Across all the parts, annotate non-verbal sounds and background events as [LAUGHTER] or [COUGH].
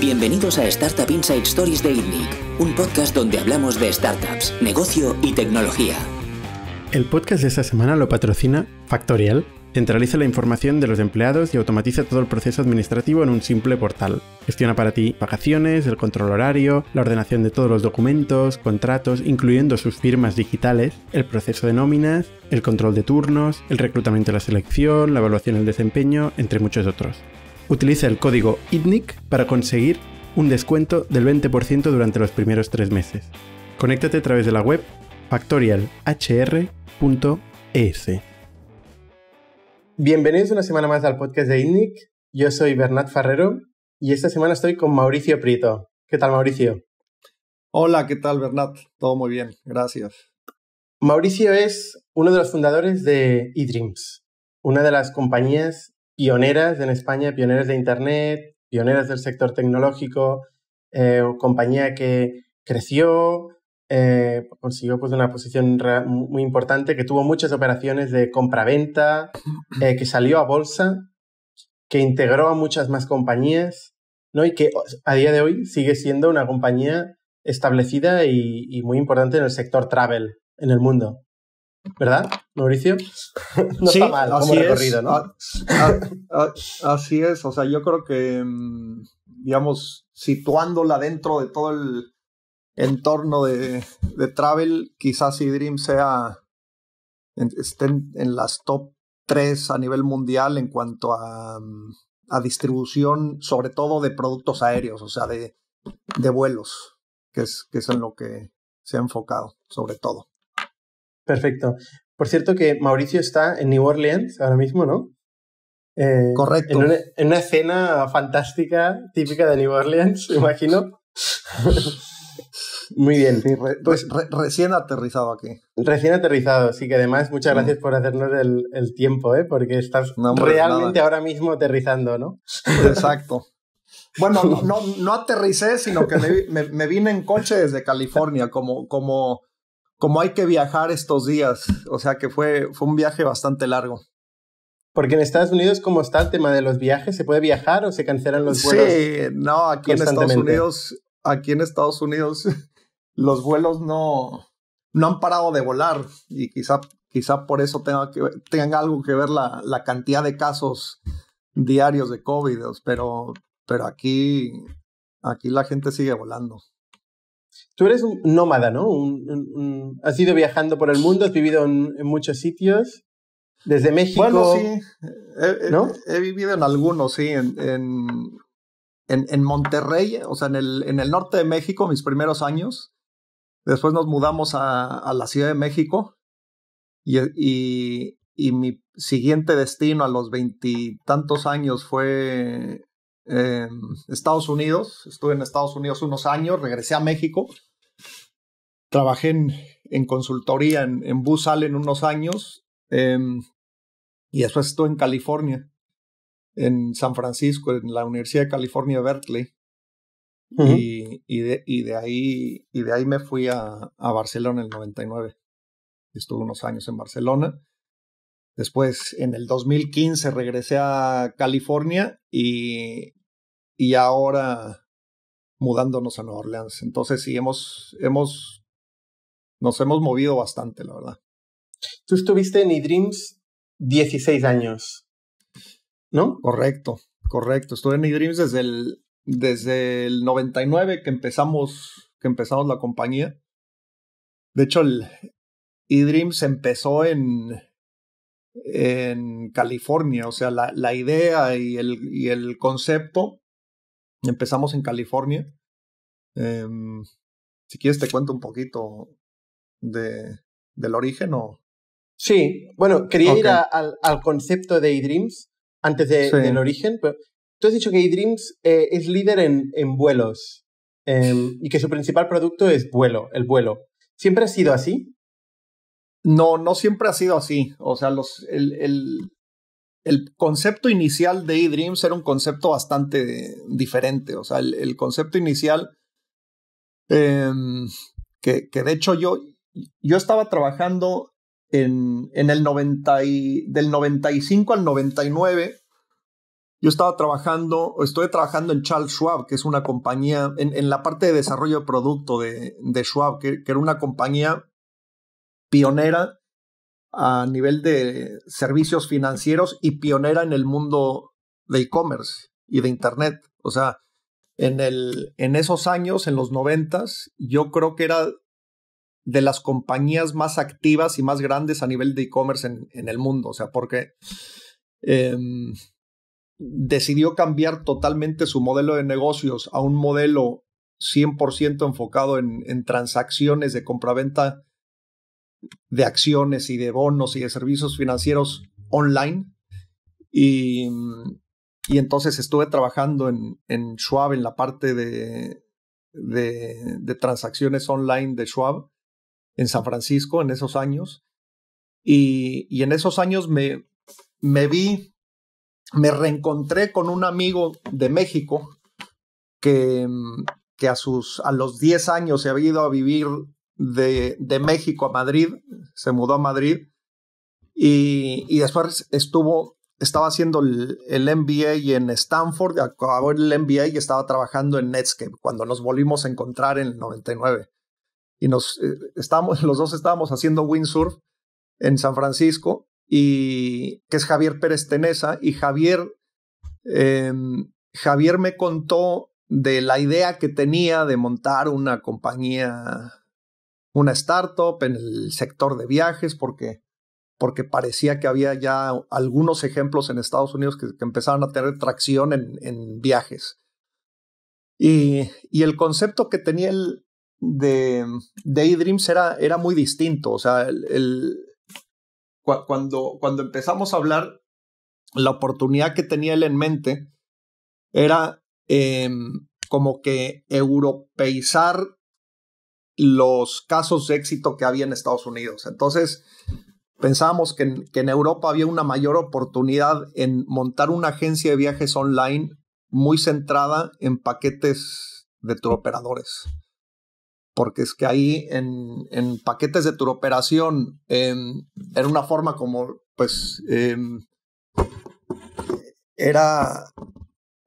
Bienvenidos a Startup Inside Stories de Indic, un podcast donde hablamos de startups, negocio y tecnología. El podcast de esta semana lo patrocina Factorial. Centraliza la información de los empleados y automatiza todo el proceso administrativo en un simple portal. Gestiona para ti vacaciones, el control horario, la ordenación de todos los documentos, contratos, incluyendo sus firmas digitales, el proceso de nóminas, el control de turnos, el reclutamiento y la selección, la evaluación y el desempeño, entre muchos otros utiliza el código ITNIC para conseguir un descuento del 20% durante los primeros tres meses. Conéctate a través de la web factorialhr.es. Bienvenidos una semana más al podcast de ITNIC. Yo soy Bernat Ferrero y esta semana estoy con Mauricio Prieto. ¿Qué tal, Mauricio? Hola, ¿qué tal, Bernat? Todo muy bien, gracias. Mauricio es uno de los fundadores de eDreams, una de las compañías pioneras en España, pioneras de Internet, pioneras del sector tecnológico, eh, compañía que creció, eh, consiguió pues, una posición muy importante, que tuvo muchas operaciones de compra-venta, [LAUGHS] eh, que salió a bolsa, que integró a muchas más compañías, ¿no? y que a día de hoy sigue siendo una compañía establecida y muy importante en el sector travel en el mundo. ¿Verdad, Mauricio? [LAUGHS] No está mal es. ¿no? Ah, ah, ah, así es, o sea, yo creo que, mm, digamos, situándola dentro de todo el entorno de, Travel, quizás si Dream sea, estén en las top 3 a nivel mundial en cuanto mm, a, distribución, sobre todo de productos aéreos, o sea, de, de vuelos, que es, que es en lo que se ha enfocado, sobre todo. Perfecto. Por cierto que Mauricio está en New Orleans ahora mismo, ¿no? Eh, Correcto. En una, escena fantástica, típica de New Orleans, imagino. [LAUGHS] Muy bien. pues, recién aterrizado aquí. Recién aterrizado, sí que además muchas mm. gracias por hacernos el, tiempo, ¿eh? porque estás realmente ahora mismo aterrizando, ¿no? Exacto. Bueno, [LAUGHS] no, no, aterricé, sino que me, me, vine en coche desde California, como, como como hay que viajar estos días. O sea que fue, fue un viaje bastante largo. Porque en Estados Unidos, ¿cómo está el tema de los viajes? ¿Se puede viajar o se cancelan los vuelos? Sí, no, aquí en Estados Unidos, aquí en Estados Unidos, [LAUGHS] los vuelos no, no han parado de volar. Y quizá, quizá por eso tengan algo que ver la, la cantidad de casos diarios de COVID, pero, pero aquí, aquí la gente sigue volando. Tú eres un nómada, ¿no? has ido viajando por el mundo, has vivido en, muchos sitios. Desde México. Bueno, sí. Eh, eh, he, vivido en algunos, sí. En, en, en, Monterrey, o sea, en el, en el norte de México, mis primeros años. Después nos mudamos a, a la Ciudad de México. Y, y, y mi siguiente destino a los veintitantos años fue eh, Estados Unidos, estuve en Estados Unidos unos años, regresé a México, trabajé en, en consultoría en, en unos años em, y después estuve en California, en San Francisco, en la Universidad de California Berkeley. y, y, de, y, de, ahí, y de ahí me fui a, a Barcelona en el 99. Estuve unos años en Barcelona Después, en el 2015, regresé a California y, y ahora mudándonos a Nueva Orleans. Entonces, sí, hemos, hemos, nos hemos movido bastante, la verdad. Tú estuviste en eDreams 16 años, ¿no? Correcto, correcto. Estuve en eDreams desde el, desde el 99 que empezamos, que empezamos la compañía. De hecho, eDreams empezó en, en California, o sea, la, la idea y el, y el, concepto. Empezamos en California. Em, si quieres te cuento un poquito de, del origen o... Sí, bueno, quería ir al, al, concepto de eDreams antes del origen, pero tú has dicho que eDreams eh, es líder en, en vuelos em, y que su principal producto es vuelo, el vuelo. ¿Siempre ha sido así? No, no siempre ha sido así. O sea, los, el, el, el concepto inicial de eDreams era un concepto bastante diferente. O sea, el, concepto inicial, em, que, que, de hecho yo, yo estaba trabajando en, en el 90 y, del 95 al 99. Yo estaba trabajando, o estoy trabajando en Charles Schwab, que es una compañía, en, en la parte de desarrollo de producto de, de Schwab, que era una compañía pionera a nivel de servicios financieros y pionera en el mundo de e-commerce y de Internet. O sea, en, el, en esos años, en los noventas, yo creo que era de las compañías más activas y más grandes a nivel de e-commerce en, el mundo. O sea, porque em, decidió cambiar totalmente su modelo de negocios a un modelo 100% enfocado en, en transacciones de compraventa de acciones y de bonos y de servicios financieros online. Y, y entonces estuve trabajando en, en, Schwab, en la parte de, de, transacciones online de Schwab, en San Francisco, en esos años. Y, y, en esos años me, me vi, me reencontré con un amigo de México que, que a, sus, a los 10 años se había ido a vivir de, México a Madrid, se mudó a Madrid y, y después estuvo, estaba haciendo el, el, MBA en Stanford, acabó el MBA y estaba trabajando en Netscape cuando nos volvimos a encontrar en el 99. Y nos, eh, estábamos, [LAUGHS] los dos estábamos haciendo windsurf en San Francisco y que es Javier Pérez Tenesa y Javier em, Javier me contó de la idea que tenía de montar una compañía una startup en el sector de viajes, porque, porque parecía que había ya algunos ejemplos en Estados Unidos que, que empezaban a tener tracción en, en viajes. Y, y, el concepto que tenía el de, Daydreams era, era muy distinto. O sea, el, cuando, cuando empezamos a hablar, la oportunidad que tenía él en mente era em, como que europeizar los casos de éxito que había en Estados Unidos. Entonces, pensábamos que en, Europa había una mayor oportunidad en montar una agencia de viajes online muy centrada en paquetes de turoperadores. Porque es que ahí en, paquetes de turoperación em, era una forma como, pues, em, era,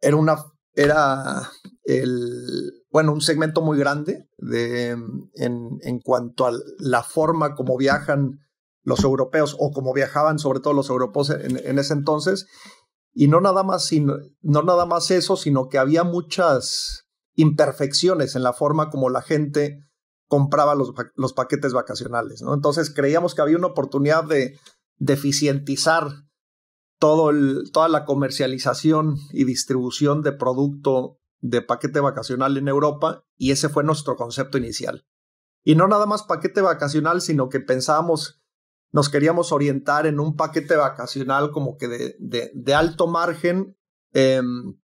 era una, era el, bueno, un segmento muy grande de, en, cuanto a la forma como viajan los europeos o como viajaban sobre todo los europeos en, ese entonces. Y no nada, más, no nada más eso, sino que había muchas imperfecciones en la forma como la gente compraba los, los paquetes vacacionales. ¿no? Entonces creíamos que había una oportunidad de, deficientizar todo toda la comercialización y distribución de producto de paquete vacacional en Europa y ese fue nuestro concepto inicial. Y no nada más paquete vacacional, sino que pensábamos, nos queríamos orientar en un paquete vacacional como que de, de, alto margen em,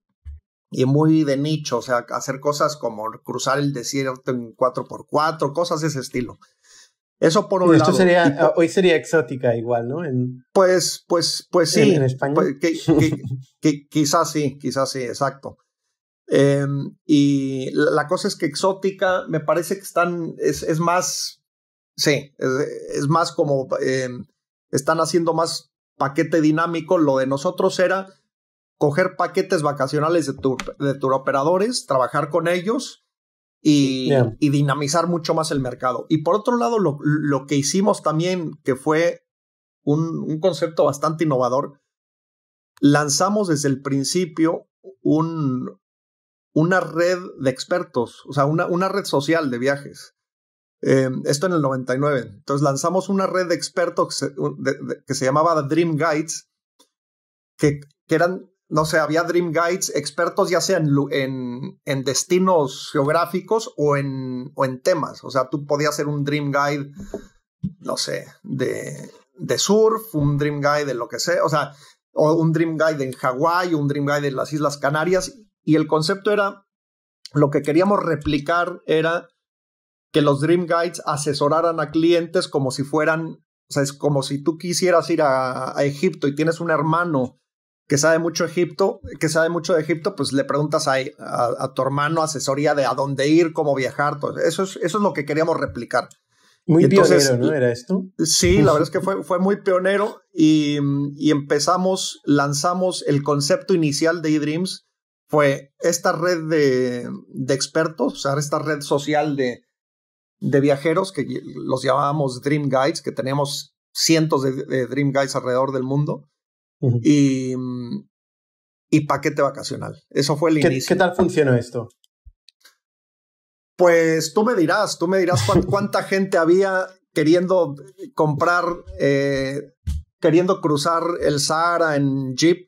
y muy de nicho, o sea, hacer cosas como cruzar el desierto en 4x4, cosas de ese estilo. Eso por un lado. Sería, hoy sería exótica igual, ¿no? En, pues, pues, pues sí. En, España. Pues, [LAUGHS] quizás sí, quizás sí, exacto. Eh, y la cosa es que exótica, me parece que están, es, es más, sí, es, más como, em, están haciendo más paquete dinámico. Lo de nosotros era coger paquetes vacacionales de, tu, de operadores, trabajar con ellos y, y, dinamizar mucho más el mercado. Y por otro lado, lo, lo que hicimos también, que fue un, un concepto bastante innovador, lanzamos desde el principio un, una red de expertos, o sea, una, red social de viajes. Eh, esto en el 99. Entonces lanzamos una red de expertos que se, llamaba Dream Guides, que, eran, no sé, había Dream Guides expertos ya sea en, destinos geográficos o en, en temas. O sea, tú podías ser un Dream Guide, no sé, de, de surf, un Dream Guide de lo que sea, o sea, o un Dream Guide en Hawái, un Dream Guide en las Islas Canarias, y el concepto era, lo que queríamos replicar era que los Dream Guides asesoraran a clientes como si fueran, o sea, es como si tú quisieras ir a, Egipto y tienes un hermano que sabe mucho Egipto, que sabe mucho de Egipto, pues le preguntas a, tu hermano asesoría de a dónde ir, cómo viajar, todo. Eso es, eso es lo que queríamos replicar. Muy pionero, ¿no? ¿Era esto? Sí, la verdad es que fue, fue muy pionero y, y empezamos, lanzamos el concepto inicial de eDreams fue esta red de, expertos, o sea, esta red social de, viajeros que los llamábamos Dream Guides, que tenemos cientos de, Dream Guides alrededor del mundo, y, y, paquete vacacional. Eso fue el ¿Qué, inicio. ¿Qué tal funciona esto? Pues tú me dirás, tú me dirás [LAUGHS] cuánta gente había queriendo comprar, eh, queriendo cruzar el Sahara en Jeep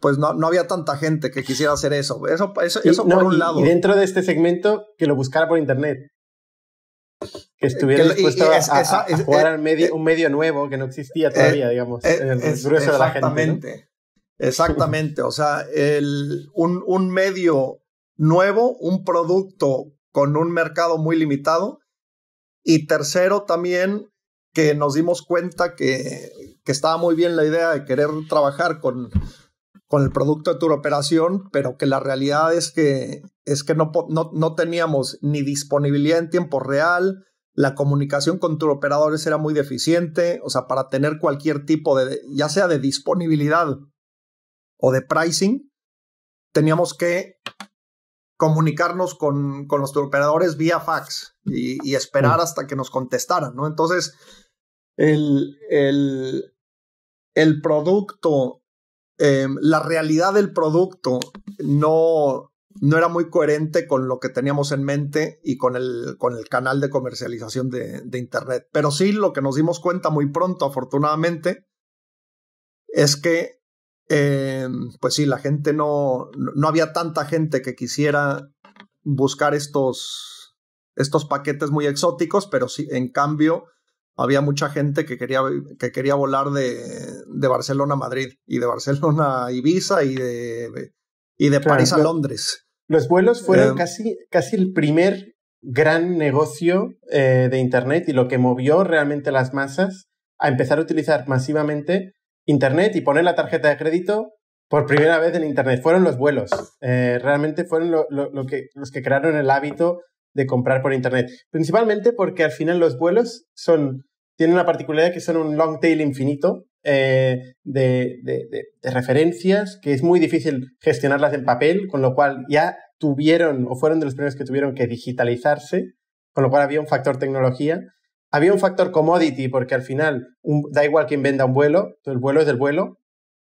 pues no, no había tanta gente que quisiera hacer eso. Eso, por un lado. Y dentro de este segmento, que lo buscara por internet. Que estuviera dispuesto a, medio, un medio nuevo que no existía todavía, eh, digamos, eh, el grueso de la gente. Exactamente. Exactamente. O sea, el, un, un medio nuevo, un producto con un mercado muy limitado. Y tercero, también que nos dimos cuenta que, que estaba muy bien la idea de querer trabajar con, con el producto de tu operación, pero que la realidad es que, es que no, no, teníamos ni disponibilidad en tiempo real, la comunicación con tus operadores era muy deficiente, o sea, para tener cualquier tipo de, ya sea de disponibilidad o de pricing, teníamos que comunicarnos con, con los operadores vía fax y, esperar mm. hasta que nos contestaran, ¿no? Entonces, el, el, el producto Em, la realidad del producto no, no era muy coherente con lo que teníamos en mente y con el, con el canal de comercialización de, Internet. Pero sí, lo que nos dimos cuenta muy pronto, afortunadamente, es que, em, pues sí, la gente no, no había tanta gente que quisiera buscar estos, estos paquetes muy exóticos, pero sí, en cambio, había mucha gente que quería, que quería volar de, Barcelona a Madrid y de Barcelona a Ibiza y de, y de París a Londres. Los vuelos fueron eh, casi, casi el primer gran negocio eh, de Internet y lo que movió realmente las masas a empezar a utilizar masivamente Internet y poner la tarjeta de crédito por primera vez en Internet. Fueron los vuelos. Eh, realmente fueron lo que, los que crearon el hábito de comprar por Internet. Principalmente porque al final los vuelos son, tienen una particularidad que son un long tail infinito eh, de, de, de, referencias, que es muy difícil gestionarlas en papel, con lo cual ya tuvieron o fueron de los primeros que tuvieron que digitalizarse, con lo cual había un factor tecnología. Había un factor commodity, porque al final da igual quién venda un vuelo, el vuelo es del vuelo,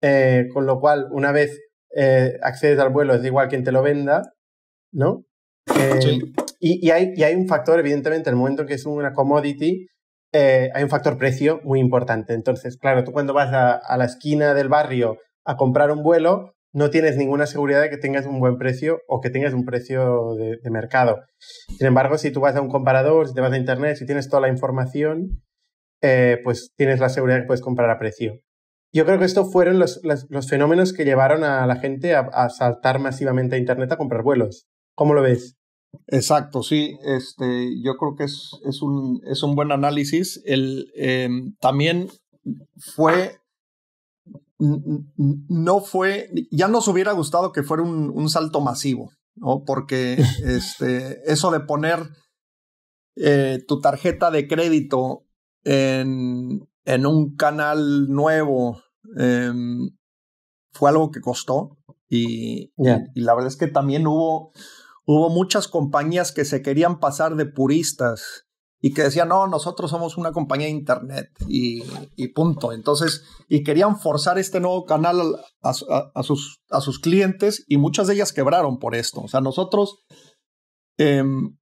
eh, con lo cual una vez eh, accedes al vuelo es igual quien te lo venda, ¿no? Eh, y, hay, un factor, evidentemente, en el momento en que es una commodity, eh, hay un factor precio muy importante. Entonces, claro, tú cuando vas a, la esquina del barrio a comprar un vuelo, no tienes ninguna seguridad de que tengas un buen precio o que tengas un precio de, mercado. Sin embargo, si tú vas a un comparador, si te vas a internet, si tienes toda la información, eh, pues tienes la seguridad de que puedes comprar a precio. Yo creo que estos fueron los, fenómenos que llevaron a la gente a saltar masivamente a internet a comprar vuelos. ¿Cómo lo ves? Exacto, sí. Este, yo creo que es, es, un, es un buen análisis. El, em, también fue. No fue. Ya nos hubiera gustado que fuera un, un salto masivo, ¿no? Porque [LAUGHS] este, eso de poner eh, tu tarjeta de crédito en, en un canal nuevo em, fue algo que costó. y la verdad es que también hubo hubo muchas compañías que se querían pasar de puristas y que decían, no, nosotros somos una compañía de Internet y, punto. Entonces, y querían forzar este nuevo canal a, sus, clientes y muchas de ellas quebraron por esto. O sea, nosotros em,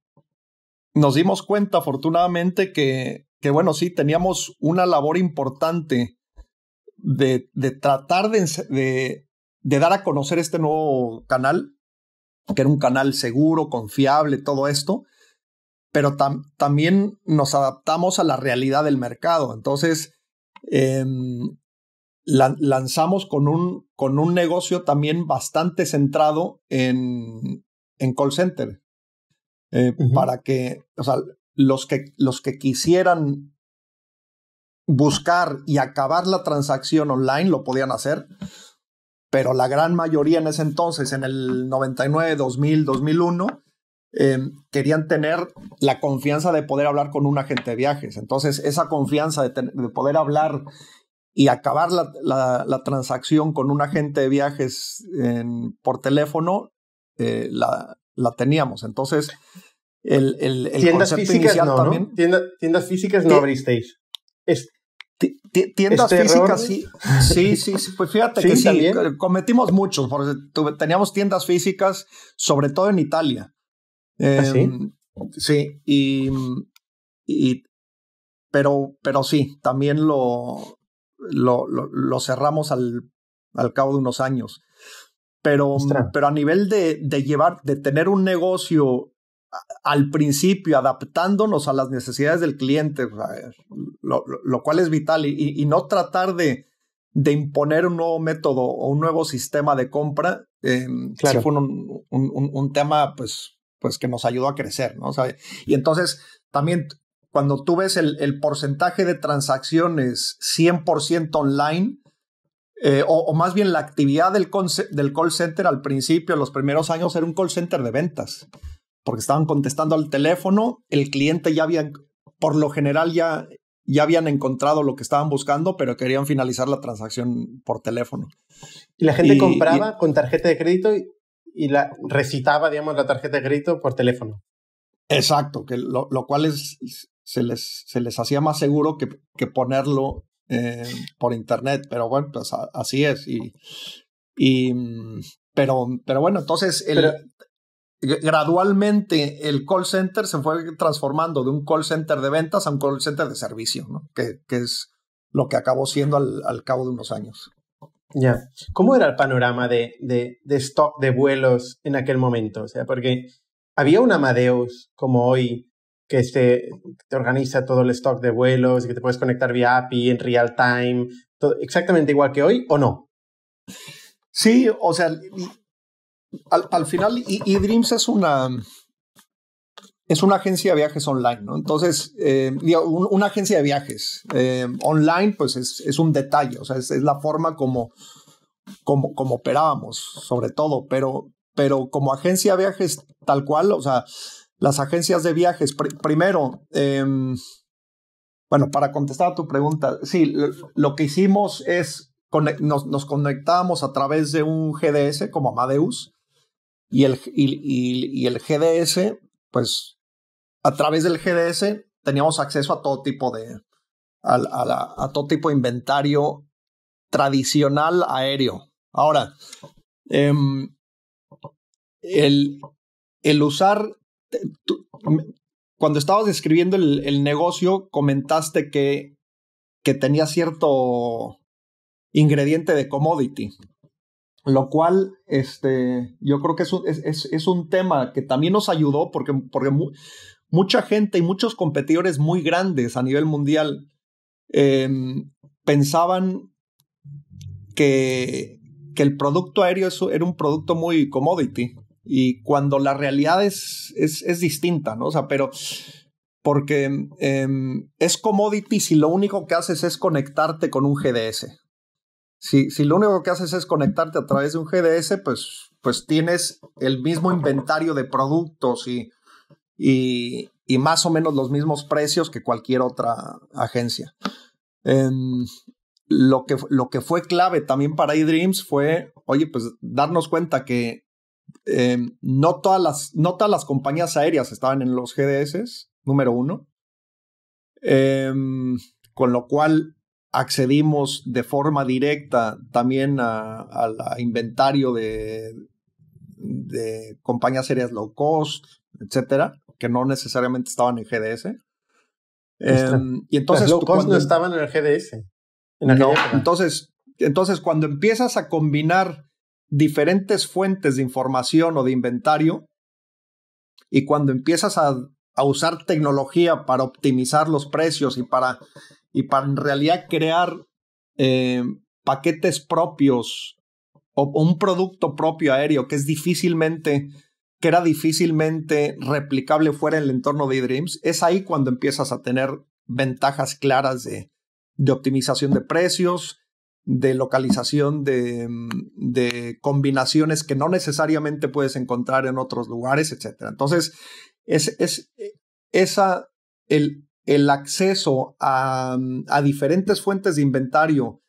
nos dimos cuenta afortunadamente que, bueno, sí, teníamos una labor importante de, tratar de dar a conocer este nuevo canal que era un canal seguro, confiable, todo esto, pero también nos adaptamos a la realidad del mercado. Entonces, em, lanzamos con un, con un negocio también bastante centrado en, en call center, eh, para que, o sea, los que, los que quisieran buscar y acabar la transacción online lo podían hacer pero la gran mayoría en ese entonces, en el 99, 2000, 2001, querían tener la confianza de poder hablar con un agente de viajes. Entonces, esa confianza de, poder hablar y acabar la, transacción con un agente de viajes por teléfono, eh, la, teníamos. Entonces, el, el, el tiendas, físicas también, tiendas físicas no, abristeis. Tiendas este, físicas, sí, sí, sí, Pues fíjate que sí, cometimos muchos, porque teníamos tiendas físicas, sobre todo en Italia. ¿Ah, ¿Sí? Em, y, pero, pero sí, también lo, lo, cerramos al, al, cabo de unos años. Pero, pero a nivel de, de llevar, de tener un negocio al principio adaptándonos a las necesidades del cliente, lo, cual es vital, y, no tratar de, de, imponer un nuevo método o un nuevo sistema de compra, eh, claro. fue un, un, tema pues, pues que nos ayudó a crecer, ¿no? y entonces también cuando tú ves el, porcentaje de transacciones 100% online, eh, o, más bien la actividad del, del call center al principio, los primeros años, era un call center de ventas porque estaban contestando al teléfono, el cliente ya había, por lo general ya, ya habían encontrado lo que estaban buscando, pero querían finalizar la transacción por teléfono. Y la gente compraba con tarjeta de crédito y, y, la recitaba, digamos, la tarjeta de crédito por teléfono. Exacto, que lo, cual es, se les, se les hacía más seguro que, ponerlo eh, por internet, pero bueno, pues así es. Y, y, mm, pero, pero bueno, entonces... El, gradualmente el call center se fue transformando de un call center de ventas a un call center de servicio, que, es lo que acabó siendo al, cabo de unos años. Ya. ¿Cómo era el panorama de, stock de vuelos en aquel momento? O sea, porque había un Amadeus como hoy que este, te organiza todo el stock de vuelos y que te puedes conectar vía API en real time, exactamente igual que hoy o no? Sí, o sea, al, final, eDreams es una, es una agencia de viajes online, ¿no? Entonces, eh, una agencia de viajes eh, online, pues es, es, un detalle, o sea, es, la forma como, como, operábamos, sobre todo, pero, pero como agencia de viajes tal cual, o sea, las agencias de viajes, primero, em, bueno, para contestar a tu pregunta, sí, lo, que hicimos es, nos, nos conectábamos a través de un GDS como Amadeus, y el, y, el GDS, pues a través del GDS teníamos acceso a todo tipo de, a, todo tipo de inventario tradicional aéreo. Ahora, em, el, el, usar, cuando estabas describiendo el, el, negocio, comentaste que, que tenía cierto ingrediente de commodity. Lo cual, este, yo creo que es un, tema que también nos ayudó porque, porque mucha gente y muchos competidores muy grandes a nivel mundial em, pensaban que, que, el producto aéreo era un producto muy commodity y cuando la realidad es, es, distinta, ¿no? O sea, pero porque em, es commodity si lo único que haces es conectarte con un GDS. Si, si lo único que haces es conectarte a través de un GDS, pues, pues tienes el mismo inventario de productos y, y, más o menos los mismos precios que cualquier otra agencia. Em, lo, que, lo que fue clave también para eDreams fue, oye, pues darnos cuenta que em, no, todas las, no todas las compañías aéreas estaban en los GDS, número uno. Em, con lo cual accedimos de forma directa también al inventario de, compañías aéreas low cost, etcétera, que no necesariamente estaban en GDS. Em, y entonces cost no estaban en el GDS. no, entonces, entonces cuando empiezas a combinar diferentes fuentes de información o de inventario y cuando empiezas a, a usar tecnología para optimizar los precios y para y para en realidad crear eh, paquetes propios o, un producto propio aéreo que es difícilmente que era difícilmente replicable fuera del entorno de eDreams, es ahí cuando empiezas a tener ventajas claras de, optimización de precios, de localización de, de, combinaciones que no necesariamente puedes encontrar en otros lugares, etc. Entonces, es, es e, esa, el, el acceso a, diferentes fuentes de inventario,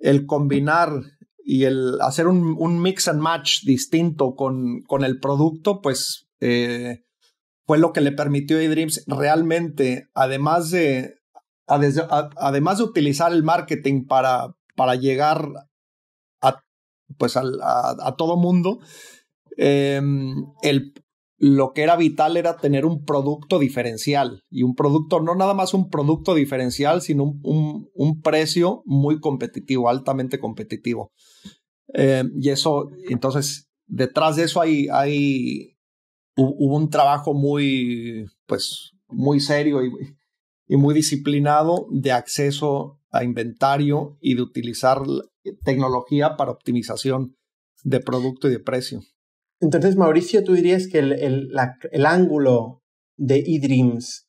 el combinar y el hacer un, mix and match distinto con, el producto, pues eh, fue lo que le permitió a e-Dreams realmente, además de, además de utilizar el marketing para, para llegar a, pues todo mundo, em, el, lo que era vital era tener un producto diferencial y un producto, no nada más un producto diferencial, sino un, precio muy competitivo, altamente competitivo. Eh, y eso, entonces, detrás de eso hay, hay hubo un trabajo muy, pues, muy serio y muy disciplinado de acceso a inventario y de utilizar tecnología para optimización de producto y de precio. Entonces, Mauricio, tú dirías que el, ángulo de eDreams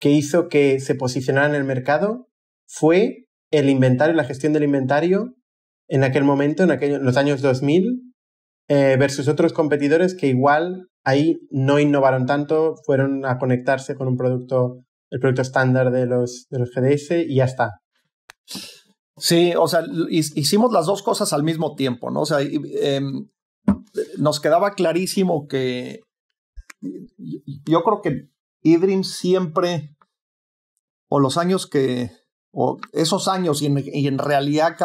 que hizo que se posicionara en el mercado fue el inventario, la gestión del inventario en aquel momento, en, los años 2000, eh, versus otros competidores que igual ahí no innovaron tanto, fueron a conectarse con un producto, el producto estándar de los, de los GDS y ya está. Sí, o sea, hicimos las dos cosas al mismo tiempo, ¿no? O sea, em, nos quedaba clarísimo que yo creo que Idrim siempre, o los años que, o esos años, y en, realidad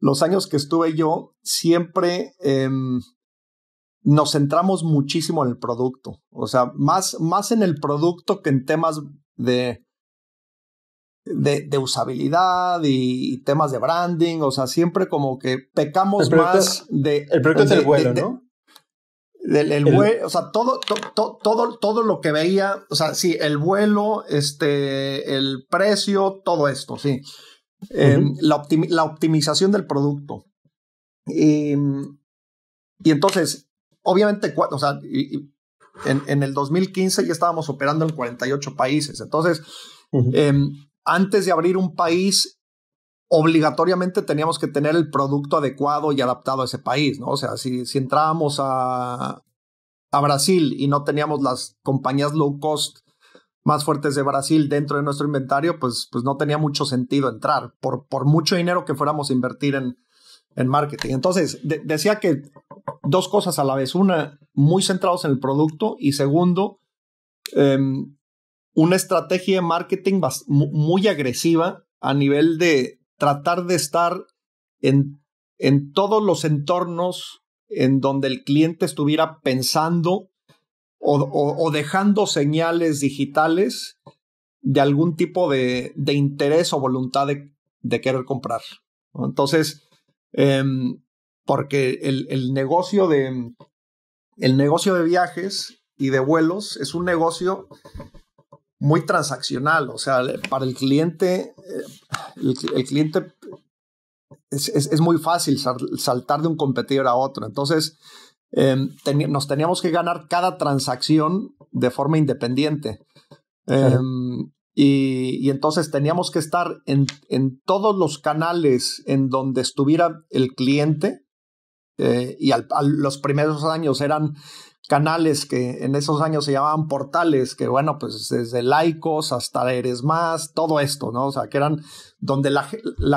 los años que estuve yo, siempre em, nos centramos muchísimo en el producto. O sea, más, más en el producto que en temas de de, usabilidad y, temas de branding, o sea, siempre como que pecamos más de... El proyecto es el vuelo, ¿no? Del, el, vuelo, o sea, todo, todo, todo lo que veía, o sea, sí, el vuelo, este, el precio, todo esto, sí. Em, la, optimización del producto. Em, y, entonces, obviamente, o sea, en, el 2015 ya estábamos operando en 48 países. Entonces, antes de abrir un país, obligatoriamente teníamos que tener el producto adecuado y adaptado a ese país, ¿no? O sea, si, entrábamos a, Brasil y no teníamos las compañías low cost más fuertes de Brasil dentro de nuestro inventario, pues, pues no tenía mucho sentido entrar, por, por mucho dinero que fuéramos a invertir en, marketing. Entonces, decía que dos cosas a la vez. Una, muy centrados en el producto y segundo, em, una estrategia de marketing muy agresiva a nivel de tratar de estar en, en todos los entornos en donde el cliente estuviera pensando o, dejando señales digitales de algún tipo de, interés o voluntad de, de querer comprar. Entonces, em, porque el, negocio de el negocio de viajes y de vuelos es un negocio muy transaccional. O sea, para el cliente, eh, el, cliente es, muy fácil saltar de un competidor a otro. Entonces, em, nos teníamos que ganar cada transacción de forma independiente. Em, y, entonces teníamos que estar en, todos los canales en donde estuviera el cliente. Eh, y al, los primeros años eran canales que en esos años se llamaban portales, que bueno, pues desde laicos hasta eres más, todo esto, ¿no? O sea, que eran donde la,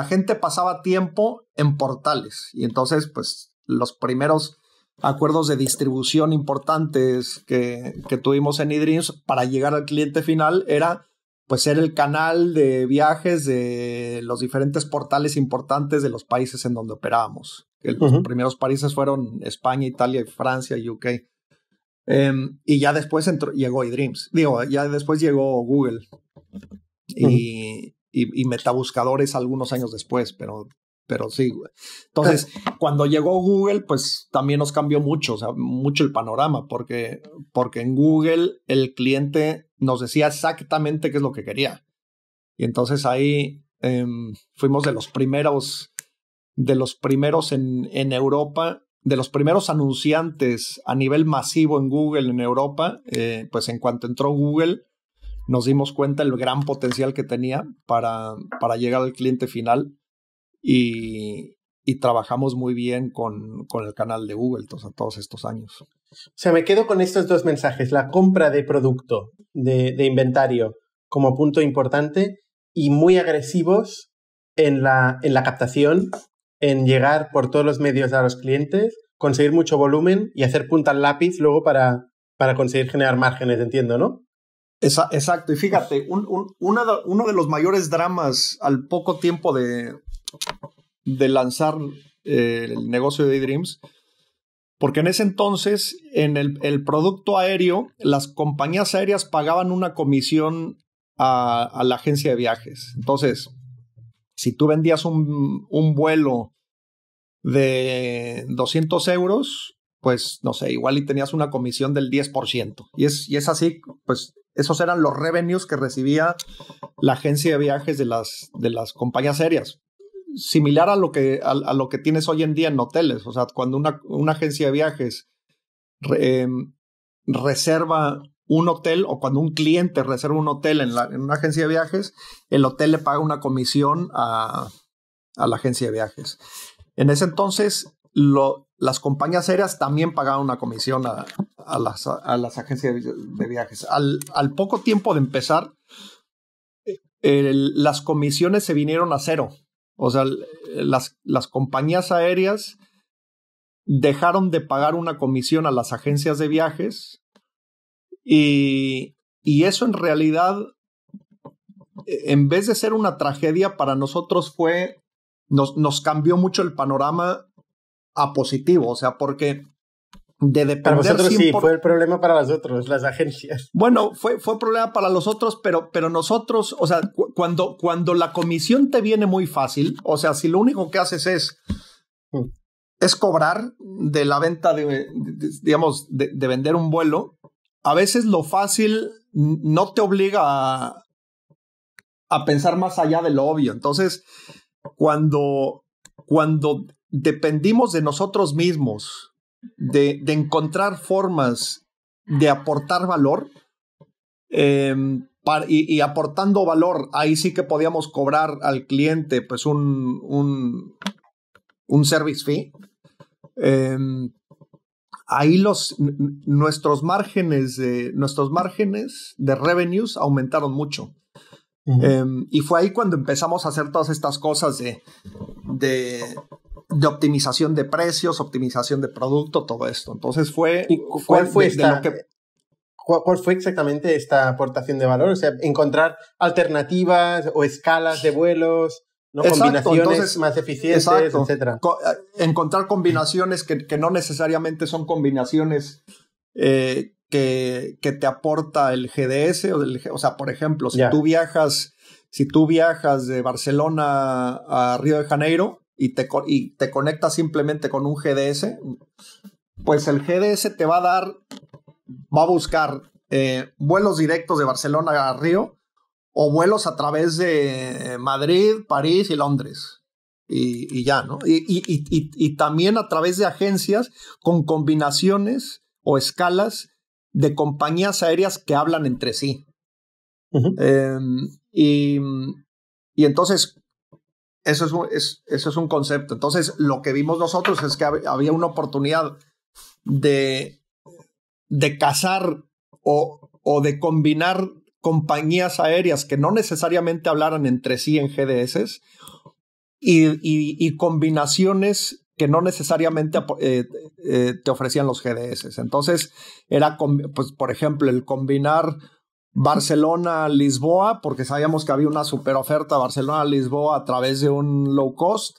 gente pasaba tiempo en portales. Y entonces, pues los primeros acuerdos de distribución importantes que, tuvimos en eDreams para llegar al cliente final era pues ser el canal de viajes de los diferentes portales importantes de los países en donde operábamos. Los primeros países fueron España, Italia, Francia y UK. Em, y ya después entró, llegó iDreams, Digo, ya después llegó Google. Y, y, metabuscadores algunos años después, pero, pero sí. Entonces, ah. cuando llegó Google, pues también nos cambió mucho, o sea, mucho el panorama, porque, porque en Google el cliente nos decía exactamente qué es lo que quería. Y entonces ahí em, fuimos de los primeros, de los primeros en, en Europa de los primeros anunciantes a nivel masivo en Google en Europa, eh, pues en cuanto entró Google, nos dimos cuenta del gran potencial que tenía para, llegar al cliente final y, trabajamos muy bien con, el canal de Google todos estos años. O sea, me quedo con estos dos mensajes, la compra de producto, de, inventario, como punto importante y muy agresivos en la, en la captación en llegar por todos los medios a los clientes, conseguir mucho volumen y hacer punta al lápiz luego para, para conseguir generar márgenes, entiendo, ¿no? exacto, y fíjate, uno de los mayores dramas al poco tiempo de, de lanzar eh, el negocio de Dreams, porque en ese entonces, en el, producto aéreo, las compañías aéreas pagaban una comisión a la agencia de viajes. Entonces, si tú vendías un, vuelo de 200 euros, pues no sé, igual y tenías una comisión del 10%. Y es, y es así, pues esos eran los revenues que recibía la agencia de viajes de las, de las compañías aéreas. Similar a lo, que, lo que tienes hoy en día en hoteles. O sea, cuando una, agencia de viajes em, reserva un hotel o cuando un cliente reserva un hotel en, una agencia de viajes, el hotel le paga una comisión a, la agencia de viajes. En ese entonces, las compañías aéreas también pagaban una comisión a, las, a las, agencias de viajes. Al, poco tiempo de empezar, las comisiones se vinieron a cero. O sea, las, las, compañías aéreas dejaron de pagar una comisión a las agencias de viajes y, eso en realidad, e, en vez de ser una tragedia, para nosotros fue, nos, nos cambió mucho el panorama a positivo, o sea, porque de depender para nosotros sí, fue el problema para nosotros, las agencias. Bueno, fue, fue problema para los otros, pero, pero nosotros, o sea, cuando, cuando la comisión te viene muy fácil, o sea, si lo único que haces es, mm. es cobrar de la venta digamos, de, vender un vuelo, a veces lo fácil no te obliga a, pensar más allá de lo obvio. Entonces, cuando, cuando dependimos de nosotros mismos, de, encontrar formas de aportar valor, em, y, aportando valor, ahí sí que podíamos cobrar al cliente pues un, un, service fee. Em, ahí los nuestros márgenes de nuestros márgenes de revenues aumentaron mucho. Em, y fue ahí cuando empezamos a hacer todas estas cosas de, de, optimización de precios, optimización de producto, todo esto. Entonces fue. cuál fue, ¿Cuál fue exactamente esta aportación de valor? O sea, encontrar alternativas o escalas de vuelos no entonces, más eh, encontrar combinaciones que, no necesariamente son combinaciones eh, que, que, te aporta el GDS. O, el, o sea, por ejemplo, si tú viajas, si tú viajas de Barcelona a Río de Janeiro y te, te conectas simplemente con un GDS, pues el GDS te va a dar, va a buscar eh, vuelos directos de Barcelona a Río o vuelos a través de Madrid, París y Londres. Y, ya, ¿no? Y, también a través de agencias con combinaciones o escalas de compañías aéreas que hablan entre sí. Em, y, entonces, eso es, un, eso es un concepto. Entonces, lo que vimos nosotros es que había una oportunidad de, de cazar o, o de combinar compañías aéreas que no necesariamente hablaran entre sí en GDS y, combinaciones que no necesariamente eh, eh, te ofrecían los GDS. Entonces, era, pues, por ejemplo, el combinar Barcelona-Lisboa, porque sabíamos que había una super oferta Barcelona-Lisboa a través de un low cost,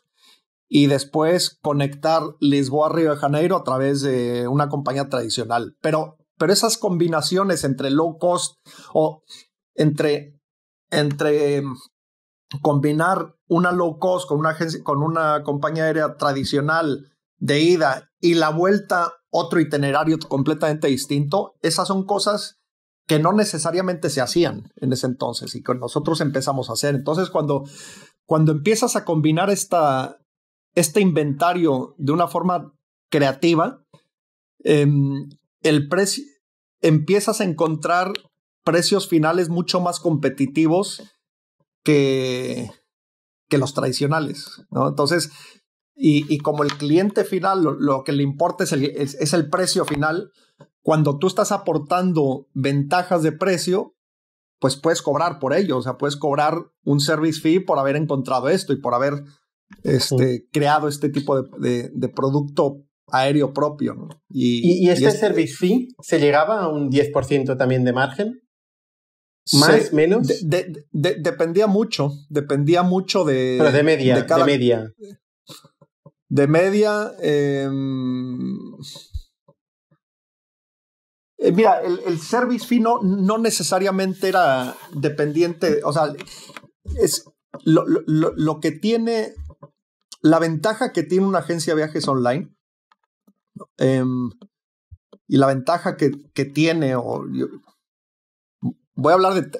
y después conectar Lisboa-Río de Janeiro a través de una compañía tradicional. Pero pero esas combinaciones entre low cost o entre, entre em, combinar una low cost con una, con una compañía aérea tradicional de ida y la vuelta otro itinerario completamente distinto, esas son cosas que no necesariamente se hacían en ese entonces y que nosotros empezamos a hacer. Entonces, cuando, cuando empiezas a combinar esta, este inventario de una forma creativa, em, el precio, empiezas a encontrar precios finales mucho más competitivos que, que los tradicionales, Entonces, y, como el cliente final lo, que le importa es el, es, el precio final, cuando tú estás aportando ventajas de precio, pues puedes cobrar por ello, o sea, puedes cobrar un service fee por haber encontrado esto y por haber este, creado este tipo de, producto aéreo propio. Y, ¿Y, este service fee se llegaba a un 10% también de margen? ¿Más, menos? dependía mucho, dependía mucho de... Pero de media, de, media. De media... Em, eh, mira, el, service fee no, necesariamente era dependiente, o sea, es lo, lo que tiene, la ventaja que tiene una agencia de viajes online Em, y la ventaja que, tiene, o voy a hablar de,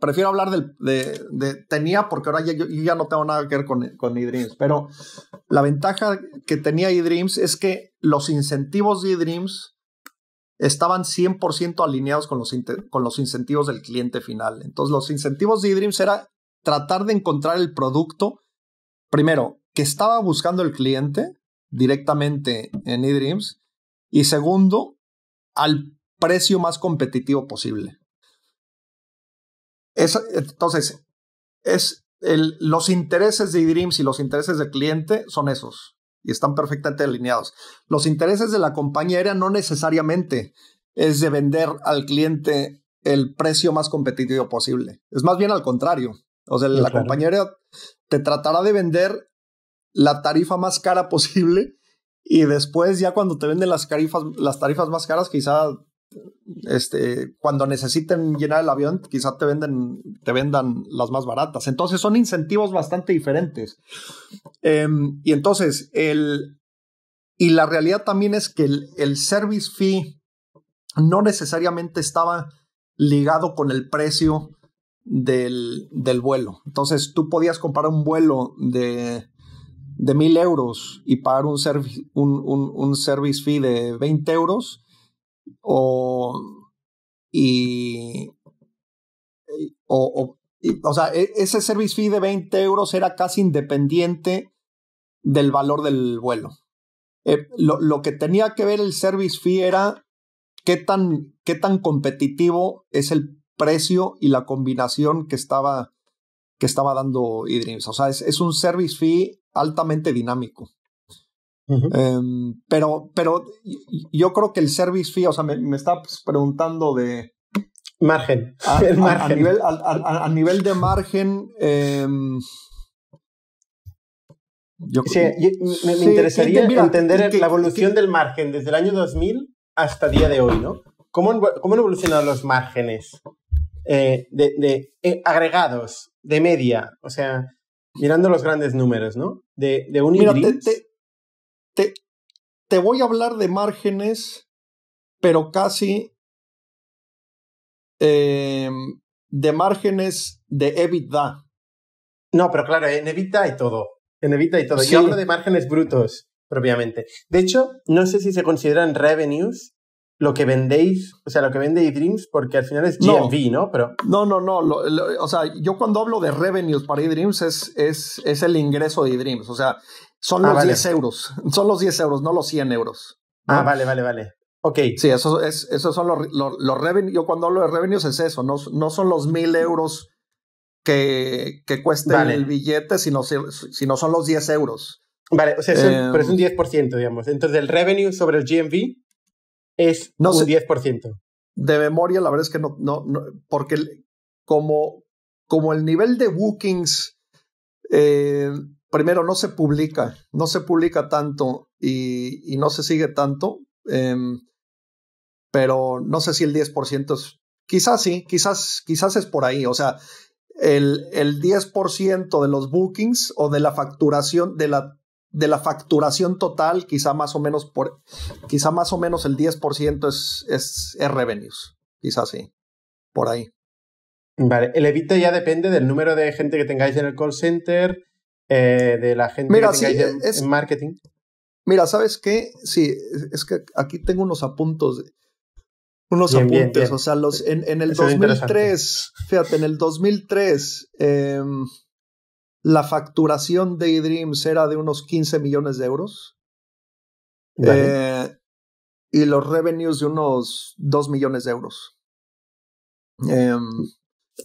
prefiero hablar de, tenía, porque ahora ya, yo, ya no tengo nada que ver con, con eDreams, pero la ventaja que tenía eDreams es que los incentivos de eDreams estaban 100% alineados con los, con los incentivos del cliente final. Entonces, los incentivos de eDreams era tratar de encontrar el producto, primero, que estaba buscando el cliente directamente en eDreams. Y segundo, al precio más competitivo posible. entonces, es los intereses de eDreams y los intereses del cliente son esos y están perfectamente alineados. Los intereses de la compañía aérea no necesariamente es de vender al cliente el precio más competitivo posible. Es más bien al contrario. O sea, la compañía te tratará de vender la tarifa más cara posible y después ya cuando te venden las tarifas, las tarifas más caras, quizá este, cuando necesiten llenar el avión, quizá te venden, te vendan las más baratas. Entonces son incentivos bastante diferentes. Em, y entonces, el, y la realidad también es que el, el service fee no necesariamente estaba ligado con el precio del, del vuelo. Entonces tú podías comprar un vuelo de de mil euros y pagar un, un, un, service fee de 20 euros o, y, o, o, sea, e, ese service fee de 20 euros era casi independiente del valor del vuelo. Eh, lo, lo, que tenía que ver el service fee era qué tan, qué tan competitivo es el precio y la combinación que estaba que estaba dando eDreams. O sea, es, un service fee altamente dinámico. Em, pero, pero yo creo que el service fee, o sea, me, me está pues, preguntando de. Margen. A, nivel, de margen. Em, me, interesaría entender la evolución del margen desde el año 2000 hasta el día de hoy, ¿no? ¿Cómo, cómo han evolucionado los márgenes eh, de, eh, agregados de media, o sea, mirando los grandes números, ¿no? De, de un te, te, voy a hablar de márgenes, pero casi eh, de márgenes de EBITDA. No, pero claro, en EBITDA hay todo. En EBITDA hay todo. Yo hablo de márgenes brutos, propiamente. De hecho, no sé si se consideran revenues, lo que vendéis, o sea, lo que vende eDreams, porque al final es GMV, ¿no? ¿no? Pero... No, no, no. o sea, yo cuando hablo de revenues para eDreams es, es, es el ingreso de eDreams. O sea, son ah, los 10 euros. [LAUGHS] Son los 10 euros, no los 100 euros. Ah, vale, vale, vale. Ok. Sí, esos es, eso son los, los, revenues. Yo cuando hablo de revenues es eso, no, no son los 1000 euros que, que cueste el billete, sino, son los 10 euros. Vale, o sea, es un, pero es un 10%, em. digamos. Entonces, el revenue sobre el GMV es no sé, 10%. De memoria, la verdad es que no, no, porque como, como el nivel de bookings, eh, primero no se publica, no se publica tanto y, no se sigue tanto, em, pero no sé si el 10% es, quizás sí, quizás, quizás es por ahí, o sea, el, el 10% de los bookings o de la facturación, de la de la facturación total, quizá más o menos por quizá más o menos el 10% es, es, revenues, quizá sí, por ahí. Vale, el evite ya depende del número de gente que tengáis en el call center, eh, de la gente que tengáis en, marketing. Mira, ¿sabes qué? Sí, es que aquí tengo unos apuntos. Unos apuntes, o sea, los, en, el 2003, fíjate, en el 2003, la facturación de eDreams era de unos 15 millones de euros. Eh, y los revenues de unos 2 millones de euros. Em,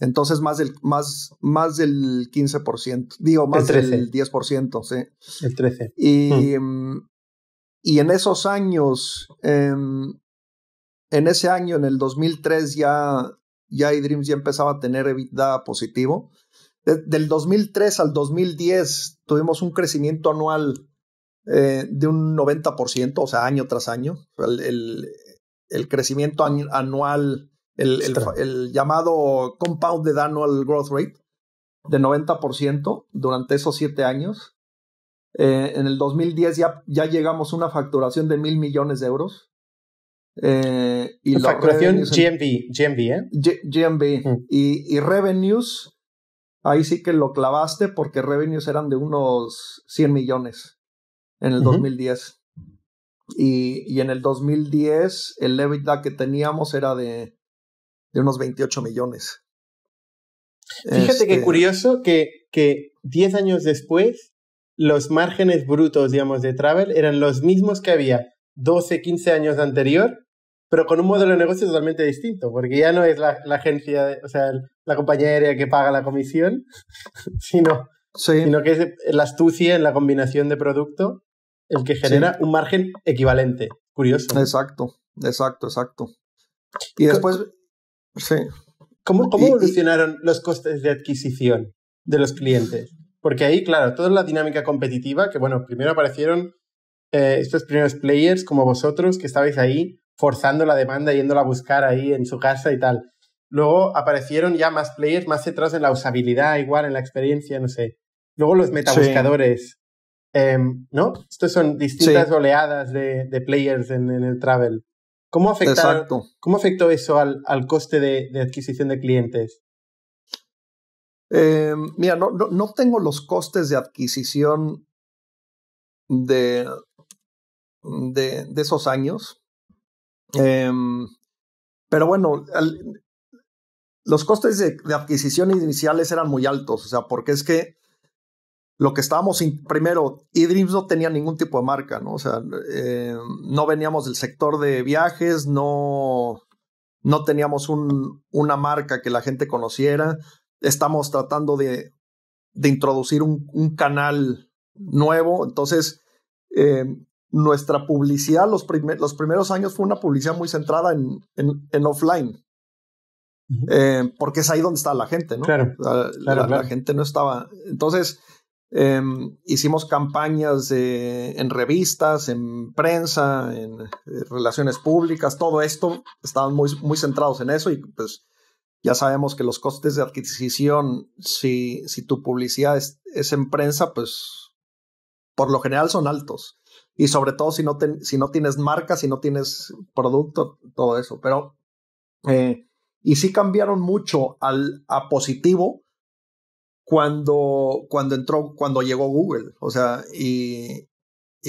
entonces, más del, más, más del 15%, digo, más del 10%, sí. El 13%. Y, hmm. em, y en esos años, em, en ese año, en el 2003, ya, ya eDreams ya empezaba a tener EBITDA positivo del 2003 al 2010 tuvimos un crecimiento anual eh, de un 90%, o sea, año tras año. El, el, crecimiento anual, el, el, llamado Compounded Annual Growth Rate, de 90% durante esos siete años. Eh, en el 2010 ya, ya llegamos a una facturación de mil millones de euros. Eh, y facturación GMV, GMV, ¿eh? GMV. Y, y, revenues ahí sí que lo clavaste porque revenues eran de unos 100 millones en el 2010. Y, y, en el 2010 el EBITDA que teníamos era de, de unos 28 millones. Fíjate qué que este curioso que, que 10 años después los márgenes brutos, digamos, de Travel eran los mismos que había 12, 15 años anterior pero con un modelo de negocio totalmente distinto, porque ya no es la, agencia, o sea, la compañía aérea que paga la comisión, [LAUGHS] sino, sino que es la astucia en la combinación de producto el que genera un margen equivalente. Curioso. Exacto, exacto, exacto. Y después, sí. ¿Cómo, cómo evolucionaron los costes de adquisición de los clientes? Porque ahí, claro, toda la dinámica competitiva, que bueno, primero aparecieron eh, estos primeros players como vosotros que estabais ahí forzando la demanda, yéndola a buscar ahí en su casa y tal. Luego aparecieron ya más players más centrados en la usabilidad, igual, en la experiencia, no sé. Luego los metabuscadores. Em, ¿No? Estos son distintas oleadas de, players en, el travel. ¿Cómo, ¿Cómo afectó eso al, al coste de, adquisición de clientes? Em, mira, no, no, no tengo los costes de adquisición de, de, de, esos años. Em, pero bueno, los costes de, adquisición iniciales eran muy altos, o sea, porque es que lo que estábamos, primero, eDreams no tenía ningún tipo de marca, ¿no? O sea, em, no veníamos del sector de viajes, no, no teníamos una marca que la gente conociera, estamos tratando de, de introducir un, canal nuevo, entonces... Eh, nuestra publicidad, los, los primeros años fue una publicidad muy centrada en, en, offline. Eh, porque es ahí donde está la gente, ¿no? Claro. La, gente no estaba. Entonces, em, hicimos campañas en revistas, en prensa, en eh, relaciones públicas, todo esto estaban muy, muy centrados en eso y pues ya sabemos que los costes de adquisición, si, si tu publicidad es, es en prensa, pues por lo general son altos. Y sobre todo si no, si no tienes marca, si no tienes producto, todo eso. Pero, eh, y sí cambiaron mucho al, a positivo cuando, cuando entró, cuando llegó Google. O sea, y,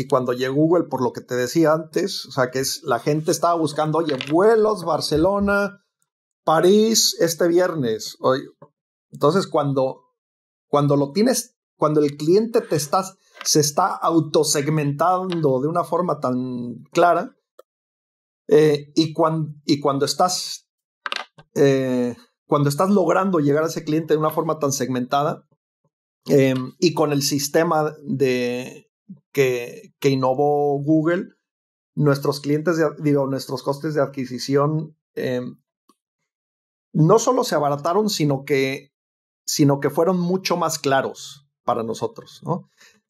cuando llegó Google, por lo que te decía antes, o sea, que es, la gente estaba buscando, oye, vuelos, Barcelona, París, este viernes. Oye, entonces, cuando, cuando lo tienes, cuando el cliente te estás se está autosegmentando de una forma tan clara eh, y, y, cuando estás eh, cuando estás logrando llegar a ese cliente de una forma tan segmentada eh, y con el sistema de que, que innovó Google, nuestros clientes, digo, nuestros costes de adquisición no solo se abarataron, sino que, sino que fueron mucho más claros para nosotros, ¿no?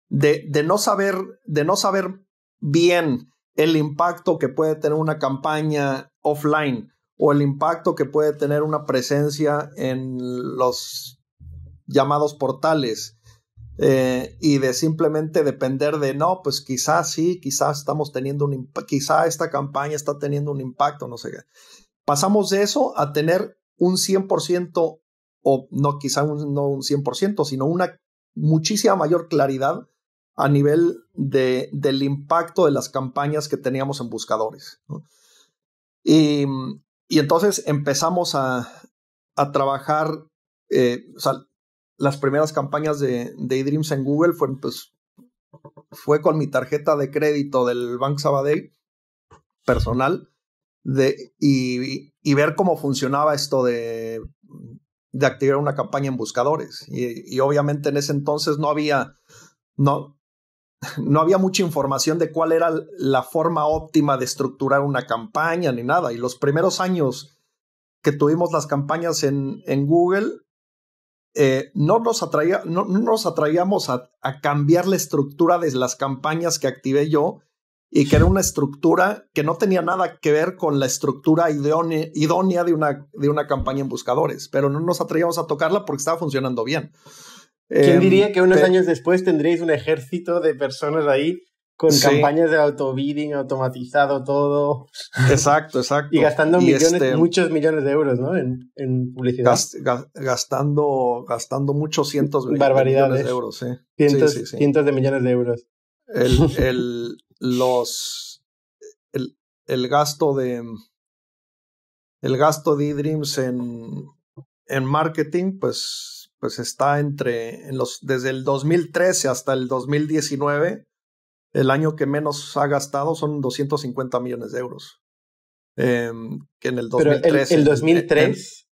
de, no saber, de no saber bien el impacto que puede tener una campaña offline o el impacto que puede tener una presencia en los llamados portales eh, y de simplemente depender de no, pues quizás sí, quizás estamos teniendo un quizá esta campaña está teniendo un impacto, no sé qué. Pasamos de eso a tener un 100% o no quizá un, no un 100%, sino una muchísima mayor claridad a nivel de, del impacto de las campañas que teníamos en buscadores. Y, entonces empezamos a, trabajar, eh, las primeras campañas de, de en Google fueron, pues, fue con mi tarjeta de crédito del Bank Sabadell personal de, y, ver cómo funcionaba esto de, activar una campaña en buscadores. Y, y obviamente en ese entonces no había, no, [LAUGHS] no había mucha información de cuál era la forma óptima de estructurar una campaña ni nada. Y los primeros años que tuvimos las campañas en, en Google, eh, no, nos atraía, no, nos atraíamos a, cambiar la estructura de las campañas que activé yo y que era una estructura que no tenía nada que ver con la estructura idónea de una, de una campaña en buscadores, pero no nos atraíamos a tocarla porque estaba funcionando bien. ¿Quién em, diría que unos años después tendréis un ejército de personas ahí con campañas de auto-bidding, automatizado todo? Exacto, [LAUGHS] exacto. y gastando millones, este, muchos millones de euros, ¿no? En, publicidad. gastando, gastando muchos cientos de millones de euros. ¿eh? Cientos, cientos de millones de euros. El, [LAUGHS] el, los, el, el gasto de... El gasto de eDreams en, en marketing, pues pues está entre los desde el 2013 hasta el 2019 el año que menos ha gastado son 250 millones de euros em, que en el 2013 el, 2003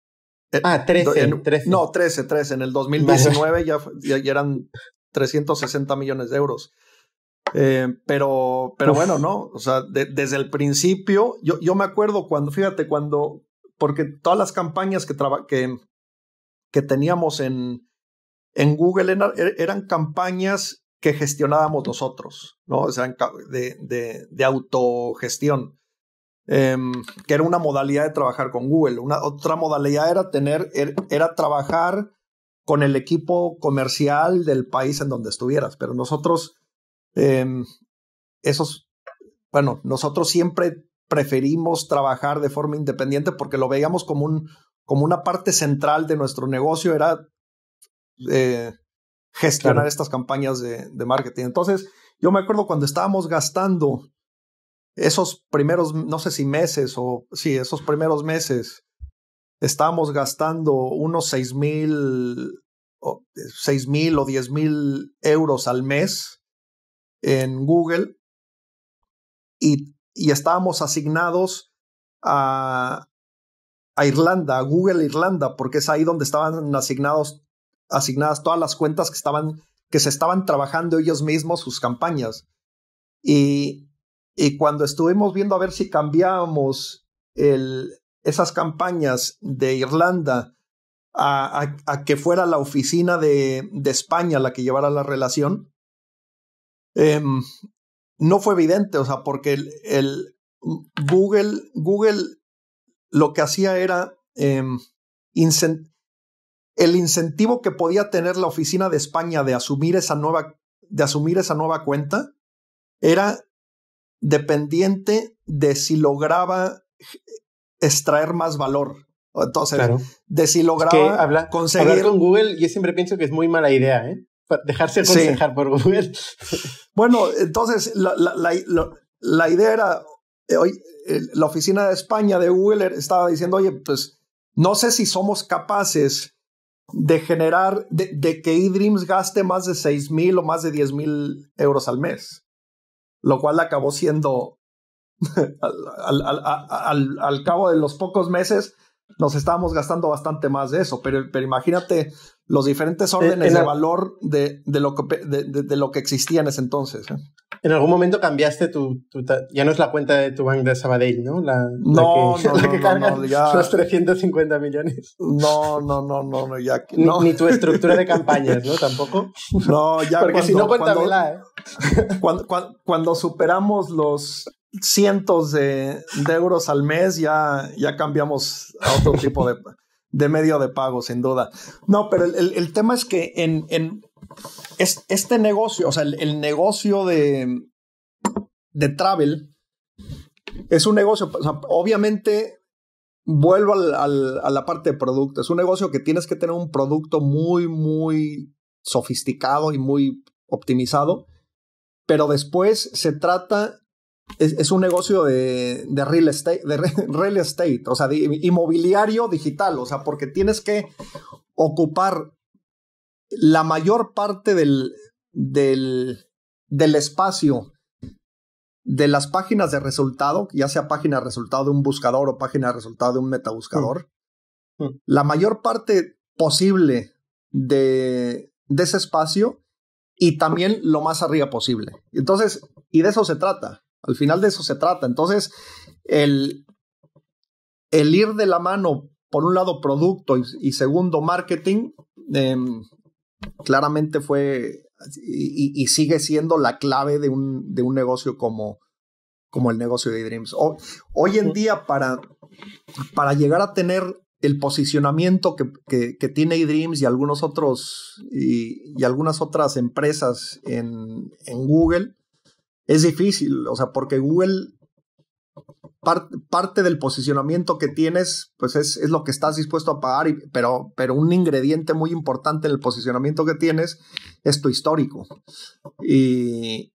ah 13, 13, no 13 13 en el 2019 ya, eran 360 millones de euros em, pero pero bueno no o sea desde el principio yo yo me acuerdo cuando fíjate cuando porque todas las campañas que, trabajan... que que teníamos en, en Google er, eran campañas que gestionábamos nosotros, ¿no? O de, de, autogestión, em, que era una modalidad de trabajar con Google. Una, otra modalidad era tener, er, era trabajar con el equipo comercial del país en donde estuvieras, pero nosotros, em, esos, bueno, nosotros siempre preferimos trabajar de forma independiente porque lo veíamos como un, como una parte central de nuestro negocio era eh, gestionar estas campañas de, marketing. Entonces, yo me acuerdo cuando estábamos gastando esos primeros, no sé si meses o sí, esos primeros meses, estábamos gastando unos 6 mil o o 10 mil euros al mes en Google y, y estábamos asignados a, a Irlanda, a Google Irlanda, porque es ahí donde estaban asignados, asignadas todas las cuentas que estaban, que se estaban trabajando ellos mismos sus campañas. Y, cuando estuvimos viendo a ver si cambiábamos el, esas campañas de Irlanda a, que fuera la oficina de, España la que llevara la relación, em, no fue evidente, o sea, porque el, el Google, Google lo que hacía era em, el incentivo que podía tener la oficina de España de asumir esa nueva, de asumir esa nueva cuenta era dependiente de si lograba extraer más valor. Entonces, de si lograba conseguir... Hablar con Google, yo siempre pienso que es muy mala idea, ¿eh? Dejarse aconsejar por Google. Bueno, entonces, la idea era, hoy, eh, la oficina de España de Google estaba diciendo, oye, pues no sé si somos capaces de generar, de, que eDreams gaste más de 6 mil o más de 10 mil euros al mes, lo cual acabó siendo, [LAUGHS] al, cabo de los pocos meses, nos estábamos gastando bastante más de eso, pero, imagínate los diferentes eh, órdenes de valor de, de, lo que, de, lo que existía en ese entonces. ¿eh? En algún momento cambiaste tu, Ya no es la cuenta de tu bank de Sabadell, ¿no? La, no, no, [LAUGHS] no, ya... los 350 millones. No, no, no, no, ya Ni, tu estructura de [LAUGHS] campañas, ¿no? Tampoco. No, ya Porque si no, cuéntamela, ¿eh? [LAUGHS] Cuando, superamos los cientos de, euros al mes, ya, ya cambiamos a otro tipo de, medio de pago, sin duda. No, pero el, tema es que en es, este negocio, o sea, el, negocio de, de travel es un negocio, obviamente vuelvo a la parte de producto, es un negocio que tienes que tener un producto muy, muy sofisticado y muy optimizado, pero después se trata es, un negocio de, real estate, de [LAUGHS] real estate, o sea, de inmobiliario digital, o sea, porque tienes que ocupar la mayor parte del, del, del espacio de las páginas de resultado, ya sea página de resultado de un buscador o página de resultado de un metabuscador, mm. Mm. la mayor parte posible de, de ese espacio y también lo más arriba posible. Entonces, y de eso se trata, al final de eso se trata. Entonces, el, el ir de la mano, por un lado, producto y, y segundo, marketing, eh, claramente fue y, sigue siendo la clave de un, de un negocio como, como el negocio de Dreams. hoy en día, para, para llegar a tener el posicionamiento que, que, que tiene iDreams y algunos otros y, y algunas otras empresas en, en, Google es difícil, o sea, porque Google parte del posicionamiento que tienes, pues es, lo que estás dispuesto a pagar, pero, pero un ingrediente muy importante en el posicionamiento que tienes es tu histórico. Y,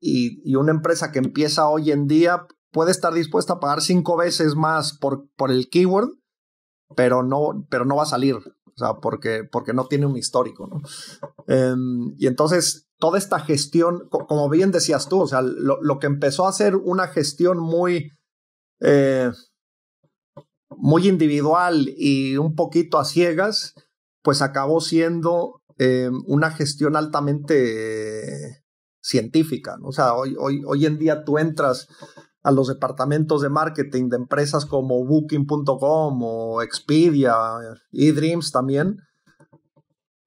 y, una empresa que empieza hoy en día puede estar dispuesta a pagar cinco veces más por, por el keyword, pero no, pero no va a salir. O sea, porque, porque no tiene un histórico, em, y entonces toda esta gestión, como bien decías tú, o sea, lo, que empezó a ser una gestión muy, eh, muy individual y un poquito a ciegas, pues acabó siendo eh, una gestión altamente científica. O sea, hoy, hoy, hoy en día tú entras a los departamentos de marketing de empresas como Booking.com o Expedia, eDreams también,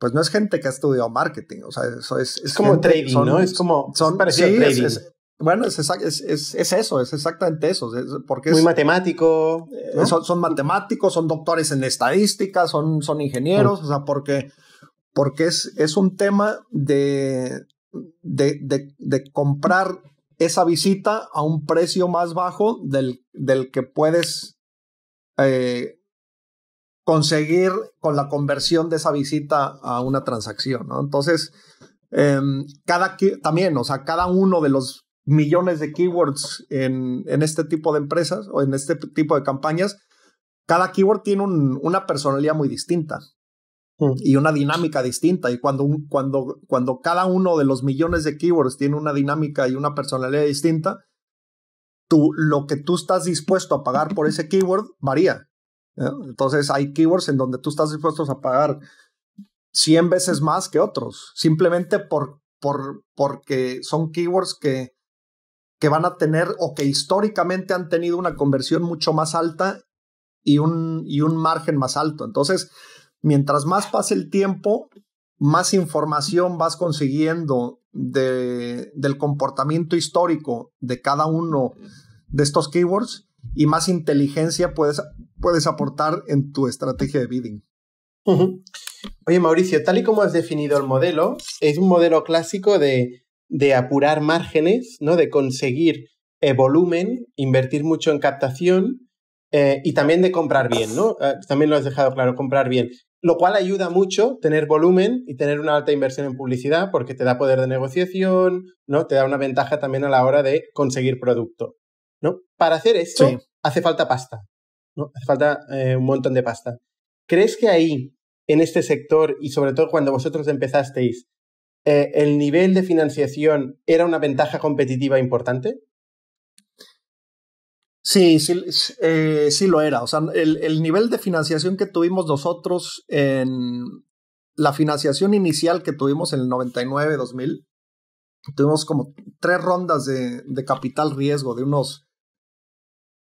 pues no es gente que ha estudiado marketing, o sea, eso es... Es, como trading, ¿no? Es como... Son, Es, bueno, es, eso, es exactamente eso. porque Muy matemático. Eh, son, matemáticos, son doctores en estadística, son, son ingenieros, o sea, porque, porque es, es un tema de, de, comprar esa visita a un precio más bajo del, del que puedes eh, conseguir con la conversión de esa visita a una transacción, Entonces, em, cada, también, o sea, cada uno de los millones de keywords en, este tipo de empresas o en este tipo de campañas, cada keyword tiene una personalidad muy distinta mm. y una dinámica distinta. Y cuando, cuando, cuando cada uno de los millones de keywords tiene una dinámica y una personalidad distinta, tú, lo que tú estás dispuesto a pagar por ese keyword varía. Entonces hay keywords en donde tú estás dispuesto a pagar 100 veces más que otros, simplemente por, porque son keywords que, van a tener o que históricamente han tenido una conversión mucho más alta y un, un margen más alto. Entonces, mientras más pase el tiempo, más información vas consiguiendo de, del comportamiento histórico de cada uno de estos keywords y más inteligencia puedes, aportar en tu estrategia de bidding. Oye, Mauricio, tal y como has definido el modelo, es un modelo clásico de, de apurar márgenes, ¿no? De conseguir eh, volumen, invertir mucho en captación eh, y también de comprar bien, ¿no? Ah, también lo has dejado claro, comprar bien. Lo cual ayuda mucho tener volumen y tener una alta inversión en publicidad porque te da poder de negociación, ¿no? Te da una ventaja también a la hora de conseguir producto para hacer esto hace falta pasta, Hace falta eh, un montón de pasta. ¿Crees que ahí, en este sector, y sobre todo cuando vosotros empezasteis, eh, el nivel de financiación era una ventaja competitiva importante? Sí, sí, eh, sí lo era. O sea, el, nivel de financiación que tuvimos nosotros en la financiación inicial que tuvimos en el 99-2000, tuvimos como tres rondas de capital riesgo de unos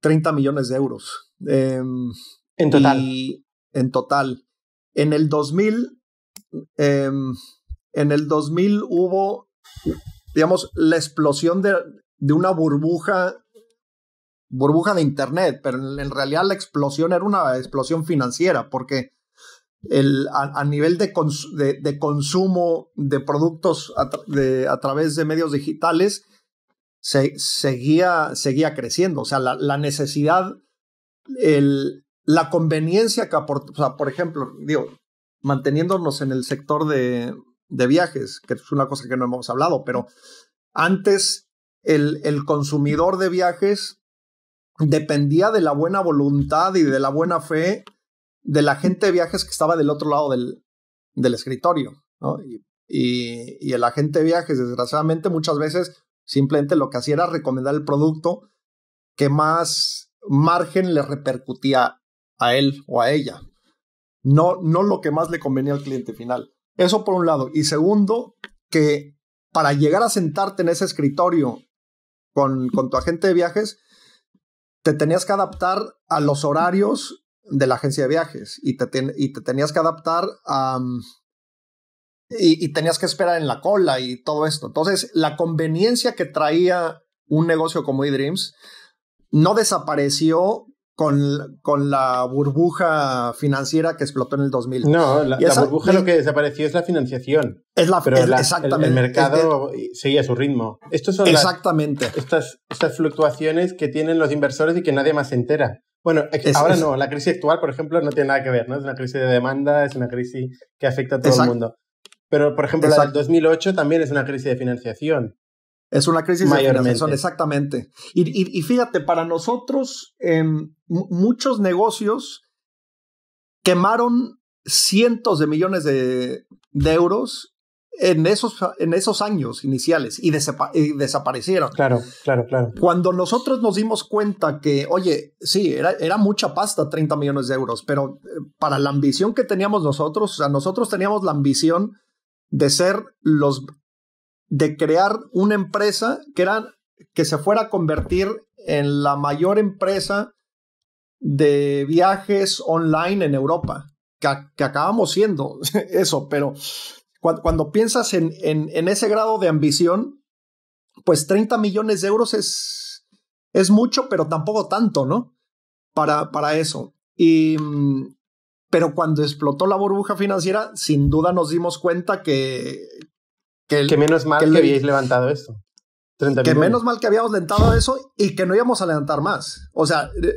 30 millones de euros. Em, en total. en total. En el 2000, eh, em, en el hubo, digamos, la explosión de, de una burbuja, burbuja de Internet, pero en, realidad la explosión era una explosión financiera, porque el, a, nivel de, de, consumo de productos a través de medios digitales, se, seguía, seguía creciendo. O sea, la, la necesidad, el, la conveniencia que aportó, o sea, por ejemplo, digo, manteniéndonos en el sector de, viajes, que es una cosa que no hemos hablado, pero antes el, el consumidor de viajes dependía de la buena voluntad y de la buena fe de la gente de viajes que estaba del otro lado del, del escritorio. y, y, el agente de viajes, desgraciadamente, muchas veces Simplemente lo que hacía era recomendar el producto que más margen le repercutía a él o a ella. No, no lo que más le convenía al cliente final. Eso por un lado. Y segundo, que para llegar a sentarte en ese escritorio con, tu agente de viajes, te tenías que adaptar a los horarios de la agencia de viajes y y te tenías que adaptar a, mm, y, tenías que esperar en la cola y todo esto. Entonces, la conveniencia que traía un negocio como eDreams no desapareció con, la burbuja financiera que explotó en el 2000. No, la, burbuja lo que desapareció es la financiación. Es la pero exactamente, el, mercado seguía su ritmo. Estos son exactamente. estas, estas fluctuaciones que tienen los inversores y que nadie más se entera. Bueno, ahora no, la crisis actual, por ejemplo, no tiene nada que ver, ¿no? Es una crisis de demanda, es una crisis que afecta a todo el mundo. Pero, por ejemplo, el 2008 también es una crisis de financiación. Es una crisis de financiación, exactamente. Y, y, fíjate, para nosotros, em, muchos negocios quemaron cientos de millones de, euros en esos, en esos años iniciales y, desaparecieron. Claro, claro, claro. Cuando nosotros nos dimos cuenta que, oye, sí, era, era mucha pasta, 30 millones de euros, pero eh, para la ambición que teníamos nosotros, o sea, nosotros teníamos la ambición de ser los de crear una empresa que era que se fuera a convertir en la mayor empresa de viajes online en Europa, que, acabamos siendo [LAUGHS] eso, pero cuando, piensas en, ese grado de ambición, pues 30 millones de euros es, es mucho, pero tampoco tanto, ¿no? Para, para eso. Y, mm, pero cuando explotó la burbuja financiera, sin duda nos dimos cuenta que... Que, menos mal que, habíais levantado esto. que menos mal que habíamos levantado eso y que no íbamos a levantar más. O sea, eh,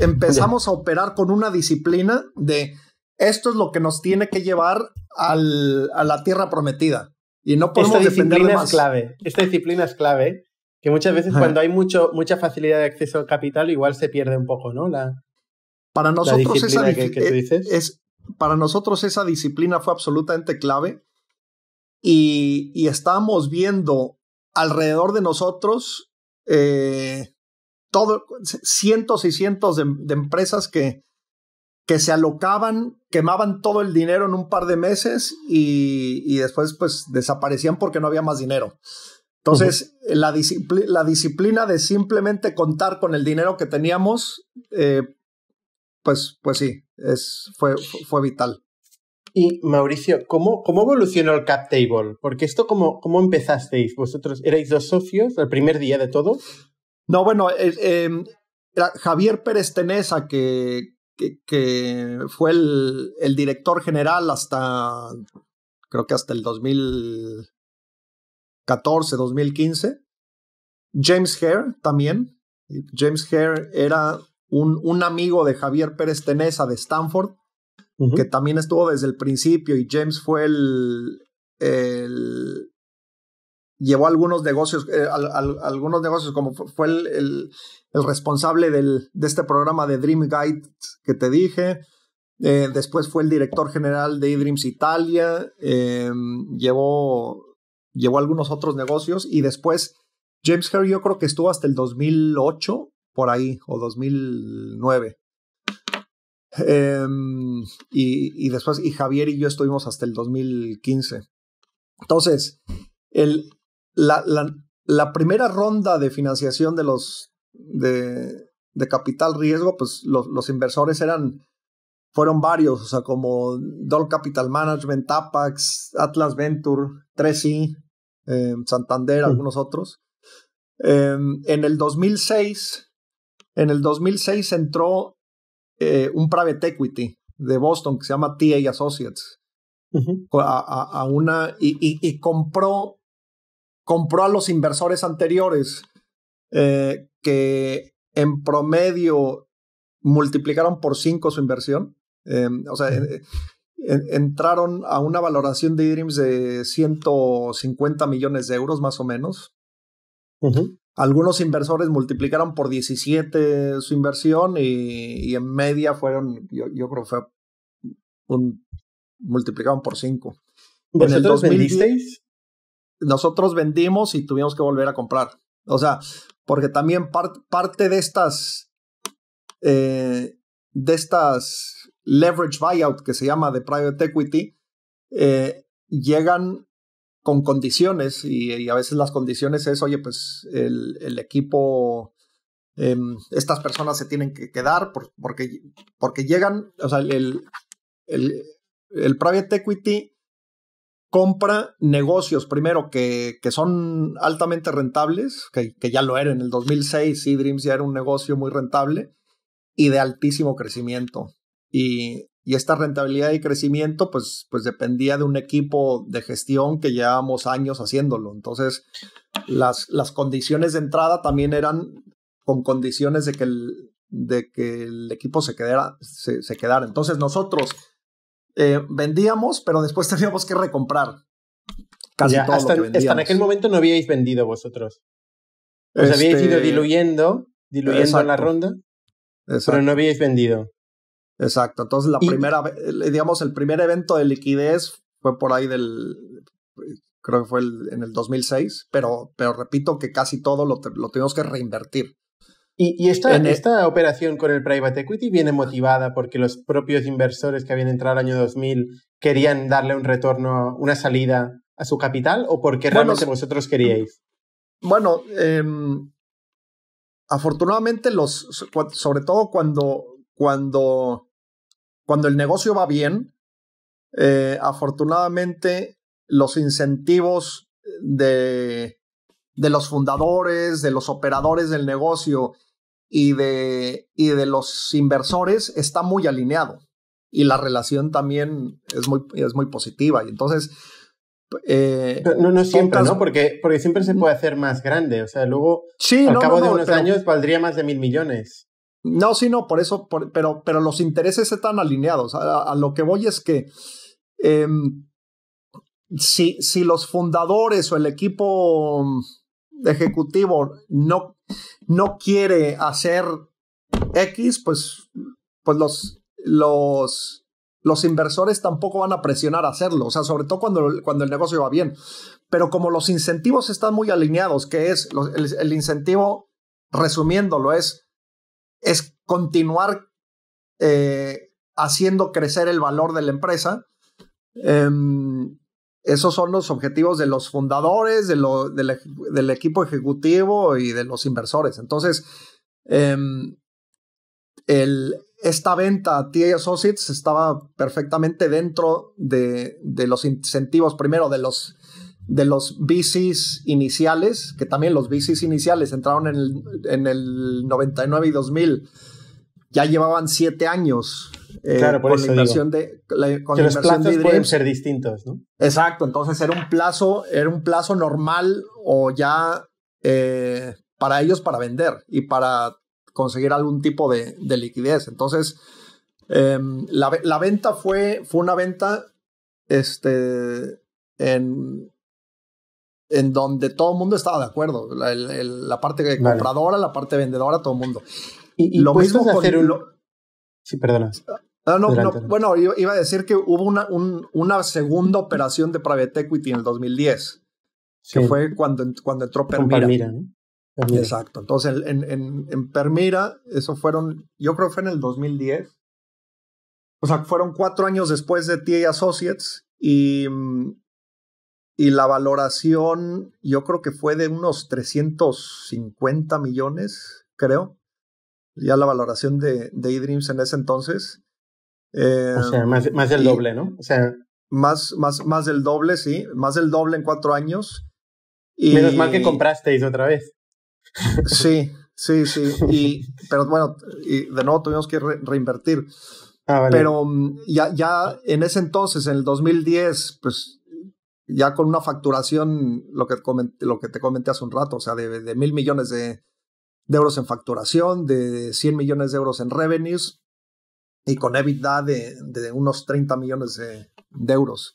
empezamos a operar con una disciplina de esto es lo que nos tiene que llevar a la tierra prometida. Y no podemos Esta disciplina es clave. Esta disciplina es clave. Que muchas veces cuando hay mucho, mucha facilidad de acceso al capital, igual se pierde un poco, ¿no? La, para nosotros, esa, eh, Es, para nosotros esa disciplina fue absolutamente clave y, y estábamos viendo alrededor de nosotros eh, cientos y cientos de, empresas que, que se alocaban, quemaban todo el dinero en un par de meses y, después pues desaparecían porque no había más dinero. Entonces, la, la, disciplina de simplemente contar con el dinero que teníamos eh, pues, pues sí, fue, fue vital. Y Mauricio, ¿cómo, ¿cómo evolucionó el Cap Table? Porque esto, ¿cómo, empezasteis? ¿Vosotros erais dos socios el primer día de todo? No, bueno, eh, eh, Javier Pérez Tenesa, que, que, que fue el, el, director general hasta, creo que hasta el 2014, 2015. James Hare también. James Hare era un, amigo de Javier Pérez Tenesa de Stanford, que también estuvo desde el principio y James fue el... el llevó algunos negocios, eh, algunos negocios como fue el, el, responsable del, de este programa de Dream Guide que te dije. Eh, después fue el director general de eDreams Italia, em, llevó, llevó algunos otros negocios y después James Herr yo creo que estuvo hasta el 2008 por ahí, o 2009. Em, y, después, y Javier y yo estuvimos hasta el 2015. Entonces, el, la, la, primera ronda de financiación de los de, de capital riesgo, pues los, inversores eran, fueron varios, o sea, como Doll Capital Management, Tapax, Atlas Venture, 3 em, Santander, mm. algunos otros. Em, en el 2006 en el 2006 entró eh, un private equity de Boston que se llama TA Associates a, una y, compró compró a los inversores anteriores eh, que en promedio multiplicaron por cinco su inversión. Em, o sea, eh, entraron a una valoración de Dreams de 150 millones de euros más o menos. Algunos inversores multiplicaron por 17 su inversión y, en media fueron, yo, creo que fue un, multiplicaron por 5. ¿Vosotros vendisteis? Nosotros vendimos y tuvimos que volver a comprar. O sea, porque también parte de estas, eh, de estas leverage buyout que se llama de private equity, eh, llegan con condiciones y, a veces las condiciones es, oye, pues el, equipo, em, estas personas se tienen que quedar porque, porque llegan, o sea, el, private equity compra negocios, primero, que, que son altamente rentables, que, ya lo era en el 2006, sí, Dreams ya era un negocio muy rentable y de altísimo crecimiento. Y, y esta rentabilidad y crecimiento pues, pues dependía de un equipo de gestión que llevábamos años haciéndolo. Entonces, las, las condiciones de entrada también eran con condiciones de que el, de que el equipo se quedara, se, quedara. Entonces, nosotros eh, vendíamos, pero después [LAUGHS] teníamos que recomprar casi todo hasta, en aquel momento no habíais vendido vosotros. Os habíais ido este diluyendo, diluyendo la ronda, pero no habíais vendido. Exacto, entonces la primera, eh, digamos, el primer evento de liquidez fue por ahí del, eh, creo que fue en el 2006, pero, pero repito que casi todo lo, lo tenemos que reinvertir. Y, esta, en, e esta, operación con el private equity viene motivada porque los propios inversores que habían entrado al año 2000 querían darle un retorno, una salida a su capital o porque realmente vosotros queríais? Bueno, em, afortunadamente los, sobre todo cuando, cuando cuando el negocio va bien, eh, afortunadamente los incentivos de, los fundadores, de los operadores del negocio y de, y de los inversores está muy alineado. Y la relación también es muy, es muy positiva. Y entonces... Eh, no, no siempre, ¿no? Porque, porque siempre se puede hacer más grande. O sea, luego, al cabo de unos años, valdría más de mil millones. No, sí, no, por eso, pero, pero los intereses están alineados. A, lo que voy es que em, si, si los fundadores o el equipo ejecutivo no, no quiere hacer X, pues, pues los, los, los inversores tampoco van a presionar a hacerlo, o sea, sobre todo cuando, cuando el negocio va bien. Pero como los incentivos están muy alineados, que es el, incentivo, resumiéndolo, es es continuar eh, haciendo crecer el valor de la empresa. Em, esos son los objetivos de los fundadores, de del equipo ejecutivo y de los inversores. Entonces, em, esta venta a TA Associates estaba perfectamente dentro de, de los incentivos, primero de los de los bicis iniciales, que también los bicis iniciales entraron en el, 99 y 2000, ya llevaban siete años eh, con, la inversión de, que los plazos pueden ser distintos, ¿no? Exacto, entonces era un plazo, era un plazo normal o ya eh, para ellos para vender y para conseguir algún tipo de, liquidez. Entonces, em, la, la, venta fue, fue una venta este, en, en donde todo el mundo estaba de acuerdo, la, parte compradora, la parte vendedora, todo el mundo. Y, lo mismo con hacer Sí, perdona. Ah, no, no, bueno, iba a decir que hubo una, un, una segunda operación de private equity en el 2010, que fue cuando, cuando entró Permira. Exacto. Entonces, en, en, en, Permira, eso fueron, yo creo que fue en el 2010. O sea, fueron cuatro años después de TA Associates y, mm, y la valoración yo creo que fue de unos 350 millones, creo, ya la valoración de, de dreams en ese entonces. Eh, o sea, más, del doble, ¿no? O sea... Más, más, más del doble, sí, más del doble en cuatro años. Y, Menos mal que comprasteis otra vez. Sí, sí, sí. Y, pero bueno, y de nuevo tuvimos que reinvertir. Ah, pero mm, ya, ya en ese entonces, en el 2010, pues ya con una facturación, lo que, lo que te comenté hace un rato, o sea, de, mil millones de, euros en facturación, de 100 millones de euros en revenues y con EBITDA de, de unos 30 millones de, euros.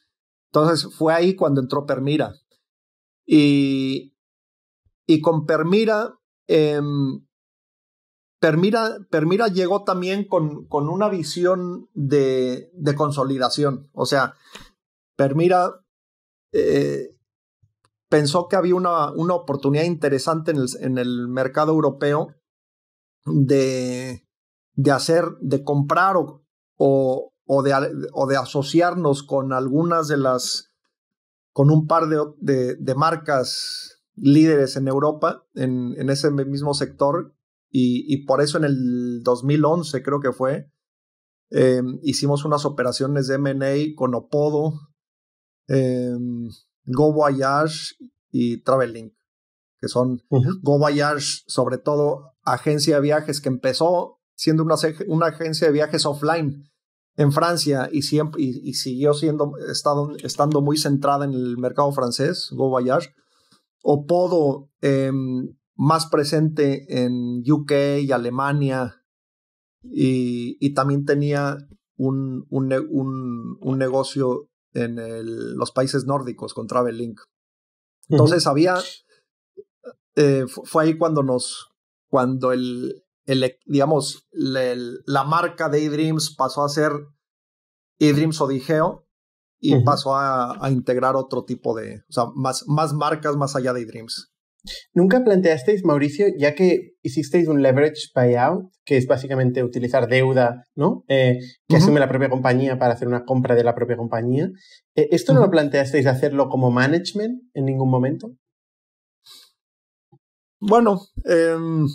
Entonces fue ahí cuando entró Permira. Y, y con Permira, em, Permira, Permira, llegó también con, con una visión de, de, consolidación. O sea, Permira eh, pensó que había una, una oportunidad interesante en el, en el mercado europeo de, de, hacer, de comprar o, o, de, o, de, asociarnos con algunas de las, con un par de, de, marcas líderes en Europa, en, en ese mismo sector, y, por eso en el 2011 creo que fue, eh, hicimos unas operaciones de MA con Opodo, Em, Go Voyage y Traveling que son Go Voyage, sobre todo agencia de viajes que empezó siendo una, una agencia de viajes offline en Francia y y, siguió siendo estado, estando muy centrada en el mercado francés, Go Voyage, o Podo em, más presente en UK y Alemania y, y también tenía un, un negocio en los países nórdicos con Travel Link. Entonces había, eh, fue ahí cuando nos, cuando el, e, digamos, la marca de eDreams pasó a ser eDreams Odigeo y pasó a, integrar otro tipo de, o sea, más, más marcas más allá de eDreams. Nunca planteasteis, Mauricio, ya que hicisteis un leverage buyout, que es básicamente utilizar deuda, ¿no? Eh, que asume la propia compañía para hacer una compra de la propia compañía. Eh, ¿Esto no lo planteasteis hacerlo como management en ningún momento? Bueno, em,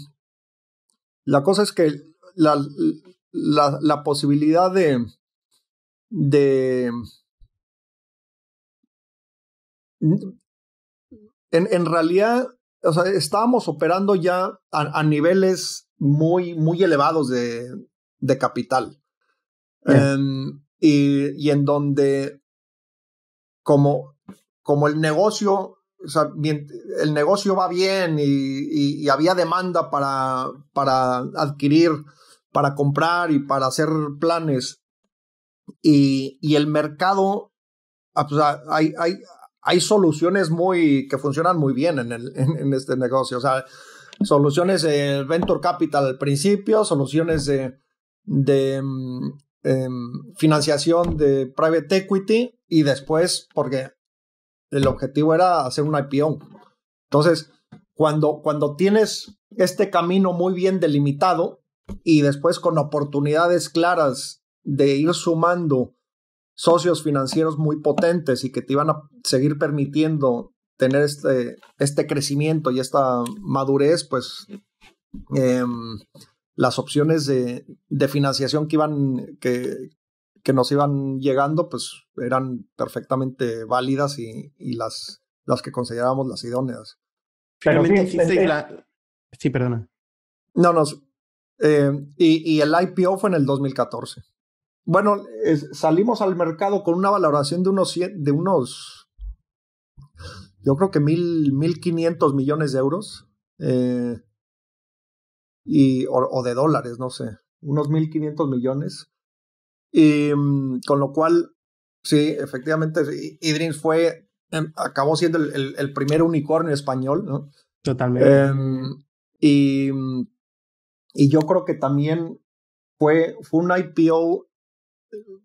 la cosa es que la, la, la posibilidad de, de en, en, realidad estábamos operando ya a, niveles muy, muy elevados de, de capital. Em, y, en donde, como, como el negocio, el negocio va bien y, había demanda para, para adquirir, para comprar y para hacer planes, y, el mercado, ah, pues, ah, hay, hay, hay soluciones muy que funcionan muy bien en, el, en, este negocio. O sea, soluciones de eh, venture capital al principio, soluciones de, de mm, em, financiación de private equity y después, porque el objetivo era hacer un IPO. Entonces, cuando, cuando tienes este camino muy bien delimitado y después con oportunidades claras de ir sumando socios financieros muy potentes y que te iban a seguir permitiendo tener este, este crecimiento y esta madurez, pues em, las opciones de, financiación que iban, que, nos iban llegando, pues eran perfectamente válidas y, las, las que considerábamos las idóneas. Este, sí, perdona. No, no. Eh, y, y el IPO fue en el 2014 bueno, salimos al mercado con una valoración de unos, cien, de unos yo creo que mil, mil quinientos millones de euros. Eh, y, o, de dólares, no sé, unos 1.500 millones. Y mm, con lo cual, sí, efectivamente, Idrins fue, em, acabó siendo el, primer unicornio español, ¿no? Totalmente. Em, y, mm, y yo creo que también fue, fue un IPO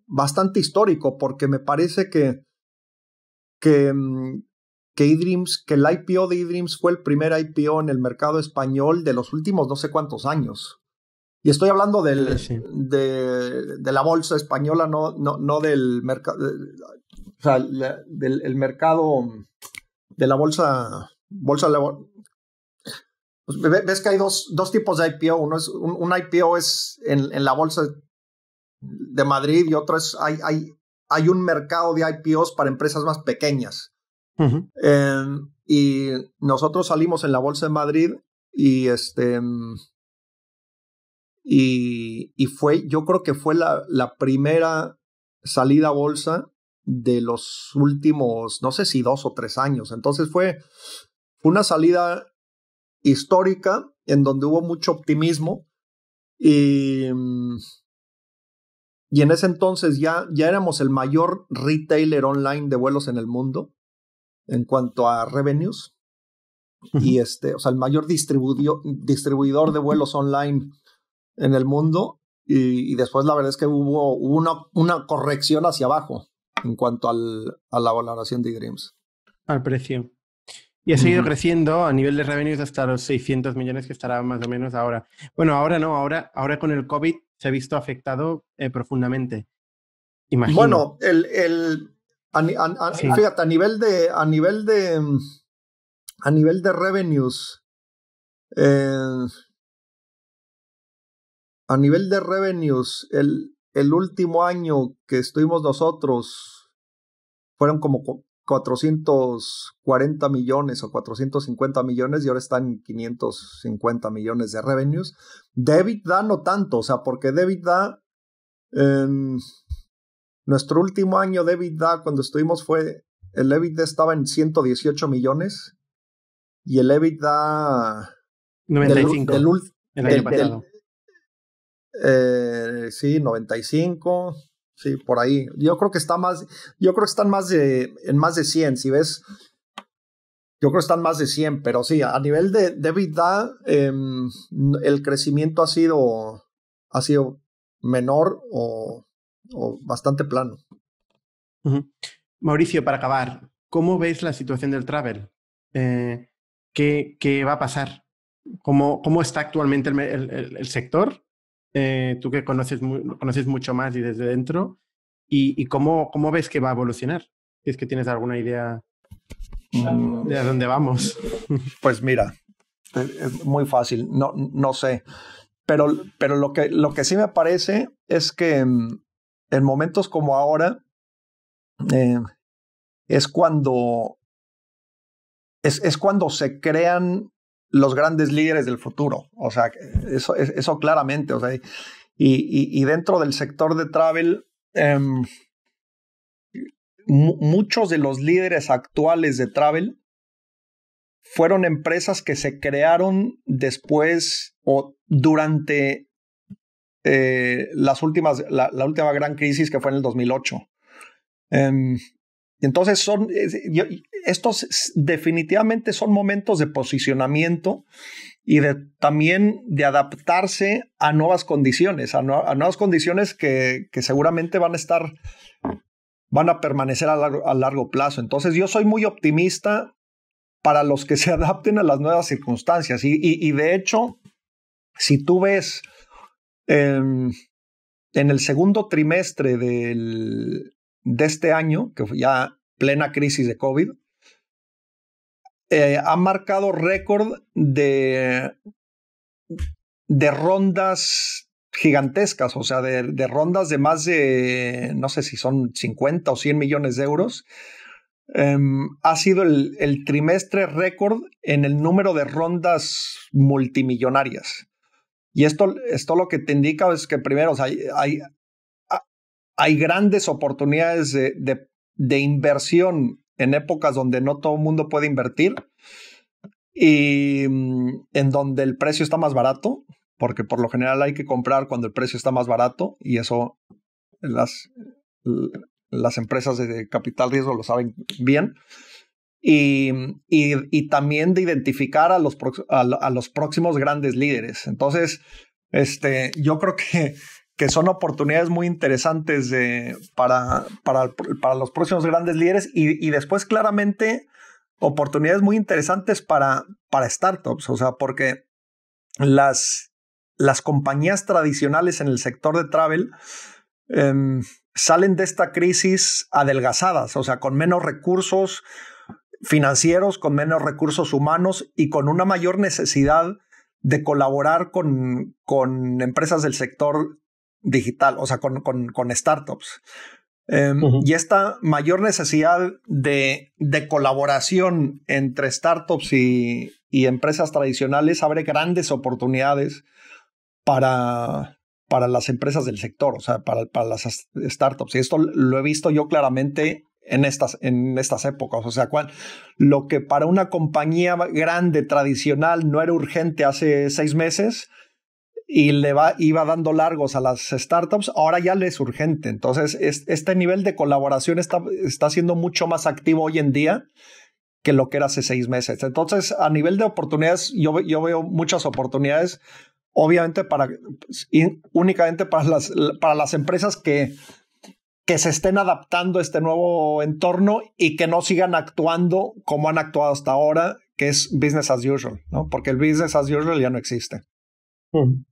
bastante histórico porque me parece que, que, mm, que que el IPO de E-Dreams fue el primer IPO en el mercado español de los últimos no sé cuántos años. Y estoy hablando del, de, la bolsa española, no, no, no del mercado, o sea, del el mercado de la bolsa, bolsa pues, ves que hay dos, dos tipos de IPO. Uno es, un, IPO es en, en, la bolsa de Madrid y otras. hay, hay, hay un mercado de IPOs para empresas más pequeñas. Em, y nosotros salimos en la Bolsa de Madrid y este... Em, y, fue, yo creo que fue la, la primera salida a bolsa de los últimos, no sé si dos o tres años. Entonces fue una salida histórica en donde hubo mucho optimismo y, em, y en ese entonces ya, ya éramos el mayor retailer online de vuelos en el mundo en cuanto a revenues. Y este, o sea, el mayor distribuidor de vuelos online en el mundo. Y, después la verdad es que hubo, una, una, corrección hacia abajo en cuanto al, a la valoración de Dreams. Al precio. Y ha seguido creciendo a nivel de revenues hasta los 600 millones que estará más o menos ahora. Bueno, ahora no, ahora, ahora con el COVID se ha visto afectado eh, profundamente. Bueno, el, el fíjate, a nivel de, a nivel de, mm, a nivel de revenues, eh, a nivel de revenues, el, el último año que estuvimos nosotros fueron como 440 millones o 450 millones y ahora están 550 millones de revenues. Debit DA no tanto, o sea, porque Debit DA... eh, nuestro último año Debit DA cuando estuvimos fue, el EBITDA estaba en 118 millones y el EBITDA... 95. el año pasado. Eh, sí, 95. Sí, por ahí. Yo creo que está más, yo creo que están más de, en más de 100, si ves. Yo creo que están más de 100, pero sí, a nivel de, de em, el crecimiento ha sido, ha sido menor o, bastante plano. Mauricio, para acabar, ¿cómo ves la situación del travel? Eh, ¿qué, ¿qué, va a pasar? ¿Cómo, está actualmente el, el sector? Eh, tú que conoces, mucho más y desde dentro, y, cómo, cómo, ves que va a evolucionar. Si es que tienes alguna idea mm. de a dónde vamos. [LAUGHS] Pues mira, es muy fácil, no, no sé. Pero, pero lo, que, lo que sí me parece es que mm, en momentos como ahora eh, es cuando es, es, cuando se crean los grandes líderes del futuro. O sea, eso, eso claramente. O sea, y, dentro del sector de travel, em, muchos de los líderes actuales de travel fueron empresas que se crearon después o durante eh, las últimas, la, última gran crisis que fue en el 2008. Entonces, son, estos definitivamente son momentos de posicionamiento y de, también de adaptarse a nuevas condiciones, a, nuevas condiciones que, seguramente van a estar, van a permanecer a largo, plazo. Entonces, yo soy muy optimista para los que [LAUGHS] se adapten a las nuevas circunstancias. Y, de hecho, si tú ves em, en el segundo trimestre del, de este año, que fue ya plena crisis de COVID, eh, ha marcado récord de, de rondas gigantescas, o sea, de, rondas de más de, no sé si son 50 o 100 millones de euros. Em, ha sido el, trimestre récord en el número de rondas multimillonarias. Y esto, esto lo que te indica es que primero hay, hay, hay grandes oportunidades de, inversión en épocas donde no todo el mundo puede invertir y mm, en donde el precio está más barato, porque por lo general hay que comprar cuando el precio está más barato y eso las, las empresas de capital riesgo lo saben bien. Y, y, también de identificar a los, los próximos grandes líderes. Entonces, este, yo creo que que son oportunidades muy interesantes para, para, los próximos grandes líderes y, después claramente oportunidades muy interesantes para, para startups, o sea, porque las, las compañías tradicionales en el sector de travel em, salen de esta crisis adelgazadas, o sea, con menos recursos financieros, con menos recursos humanos y con una mayor necesidad de colaborar con, con empresas del sector digital, o sea, con, startups. Em, y esta mayor necesidad de, de colaboración entre startups y, y, empresas tradicionales abre grandes oportunidades para, para las empresas del sector, o sea, para, para las startups. Y esto lo he visto yo claramente en estas, en estas épocas. O sea, lo que para una compañía grande, tradicional, no era urgente hace seis meses, y le va, iba dando largos a las startups, ahora ya le es urgente. Entonces, este nivel de colaboración está, está siendo mucho más activo hoy en día que lo que era hace seis meses. Entonces, a nivel de oportunidades, yo, yo veo muchas oportunidades, obviamente, para, pues, únicamente para las, para las empresas que, que se estén adaptando a este nuevo entorno y que no sigan actuando como han actuado hasta ahora, que es business as usual, ¿no? Porque el business as usual ya no existe. Mm.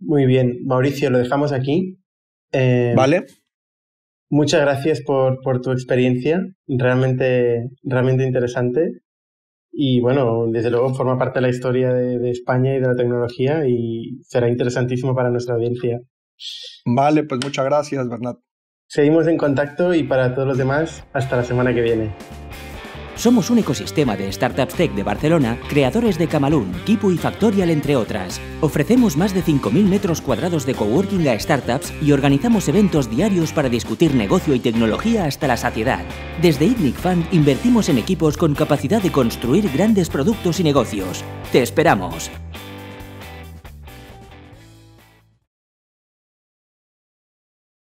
Muy bien, Mauricio, lo dejamos aquí. Eh, vale. Muchas gracias por, por, tu experiencia, realmente, realmente interesante. Y bueno, desde luego forma parte de la historia de, de España y de la tecnología y será interesantísimo para nuestra audiencia. Vale, pues muchas gracias, Bernat. Seguimos en contacto y para todos los demás, hasta la semana que viene. Somos un ecosistema de startups tech de Barcelona, creadores de Camalún, Kipu y Factorial, entre otras. Ofrecemos más de 5.000 metros cuadrados de coworking a startups y organizamos eventos diarios para discutir negocio y tecnología hasta la saciedad. Desde ITNIC Fund invertimos en equipos con capacidad de construir grandes productos y negocios. ¡Te esperamos!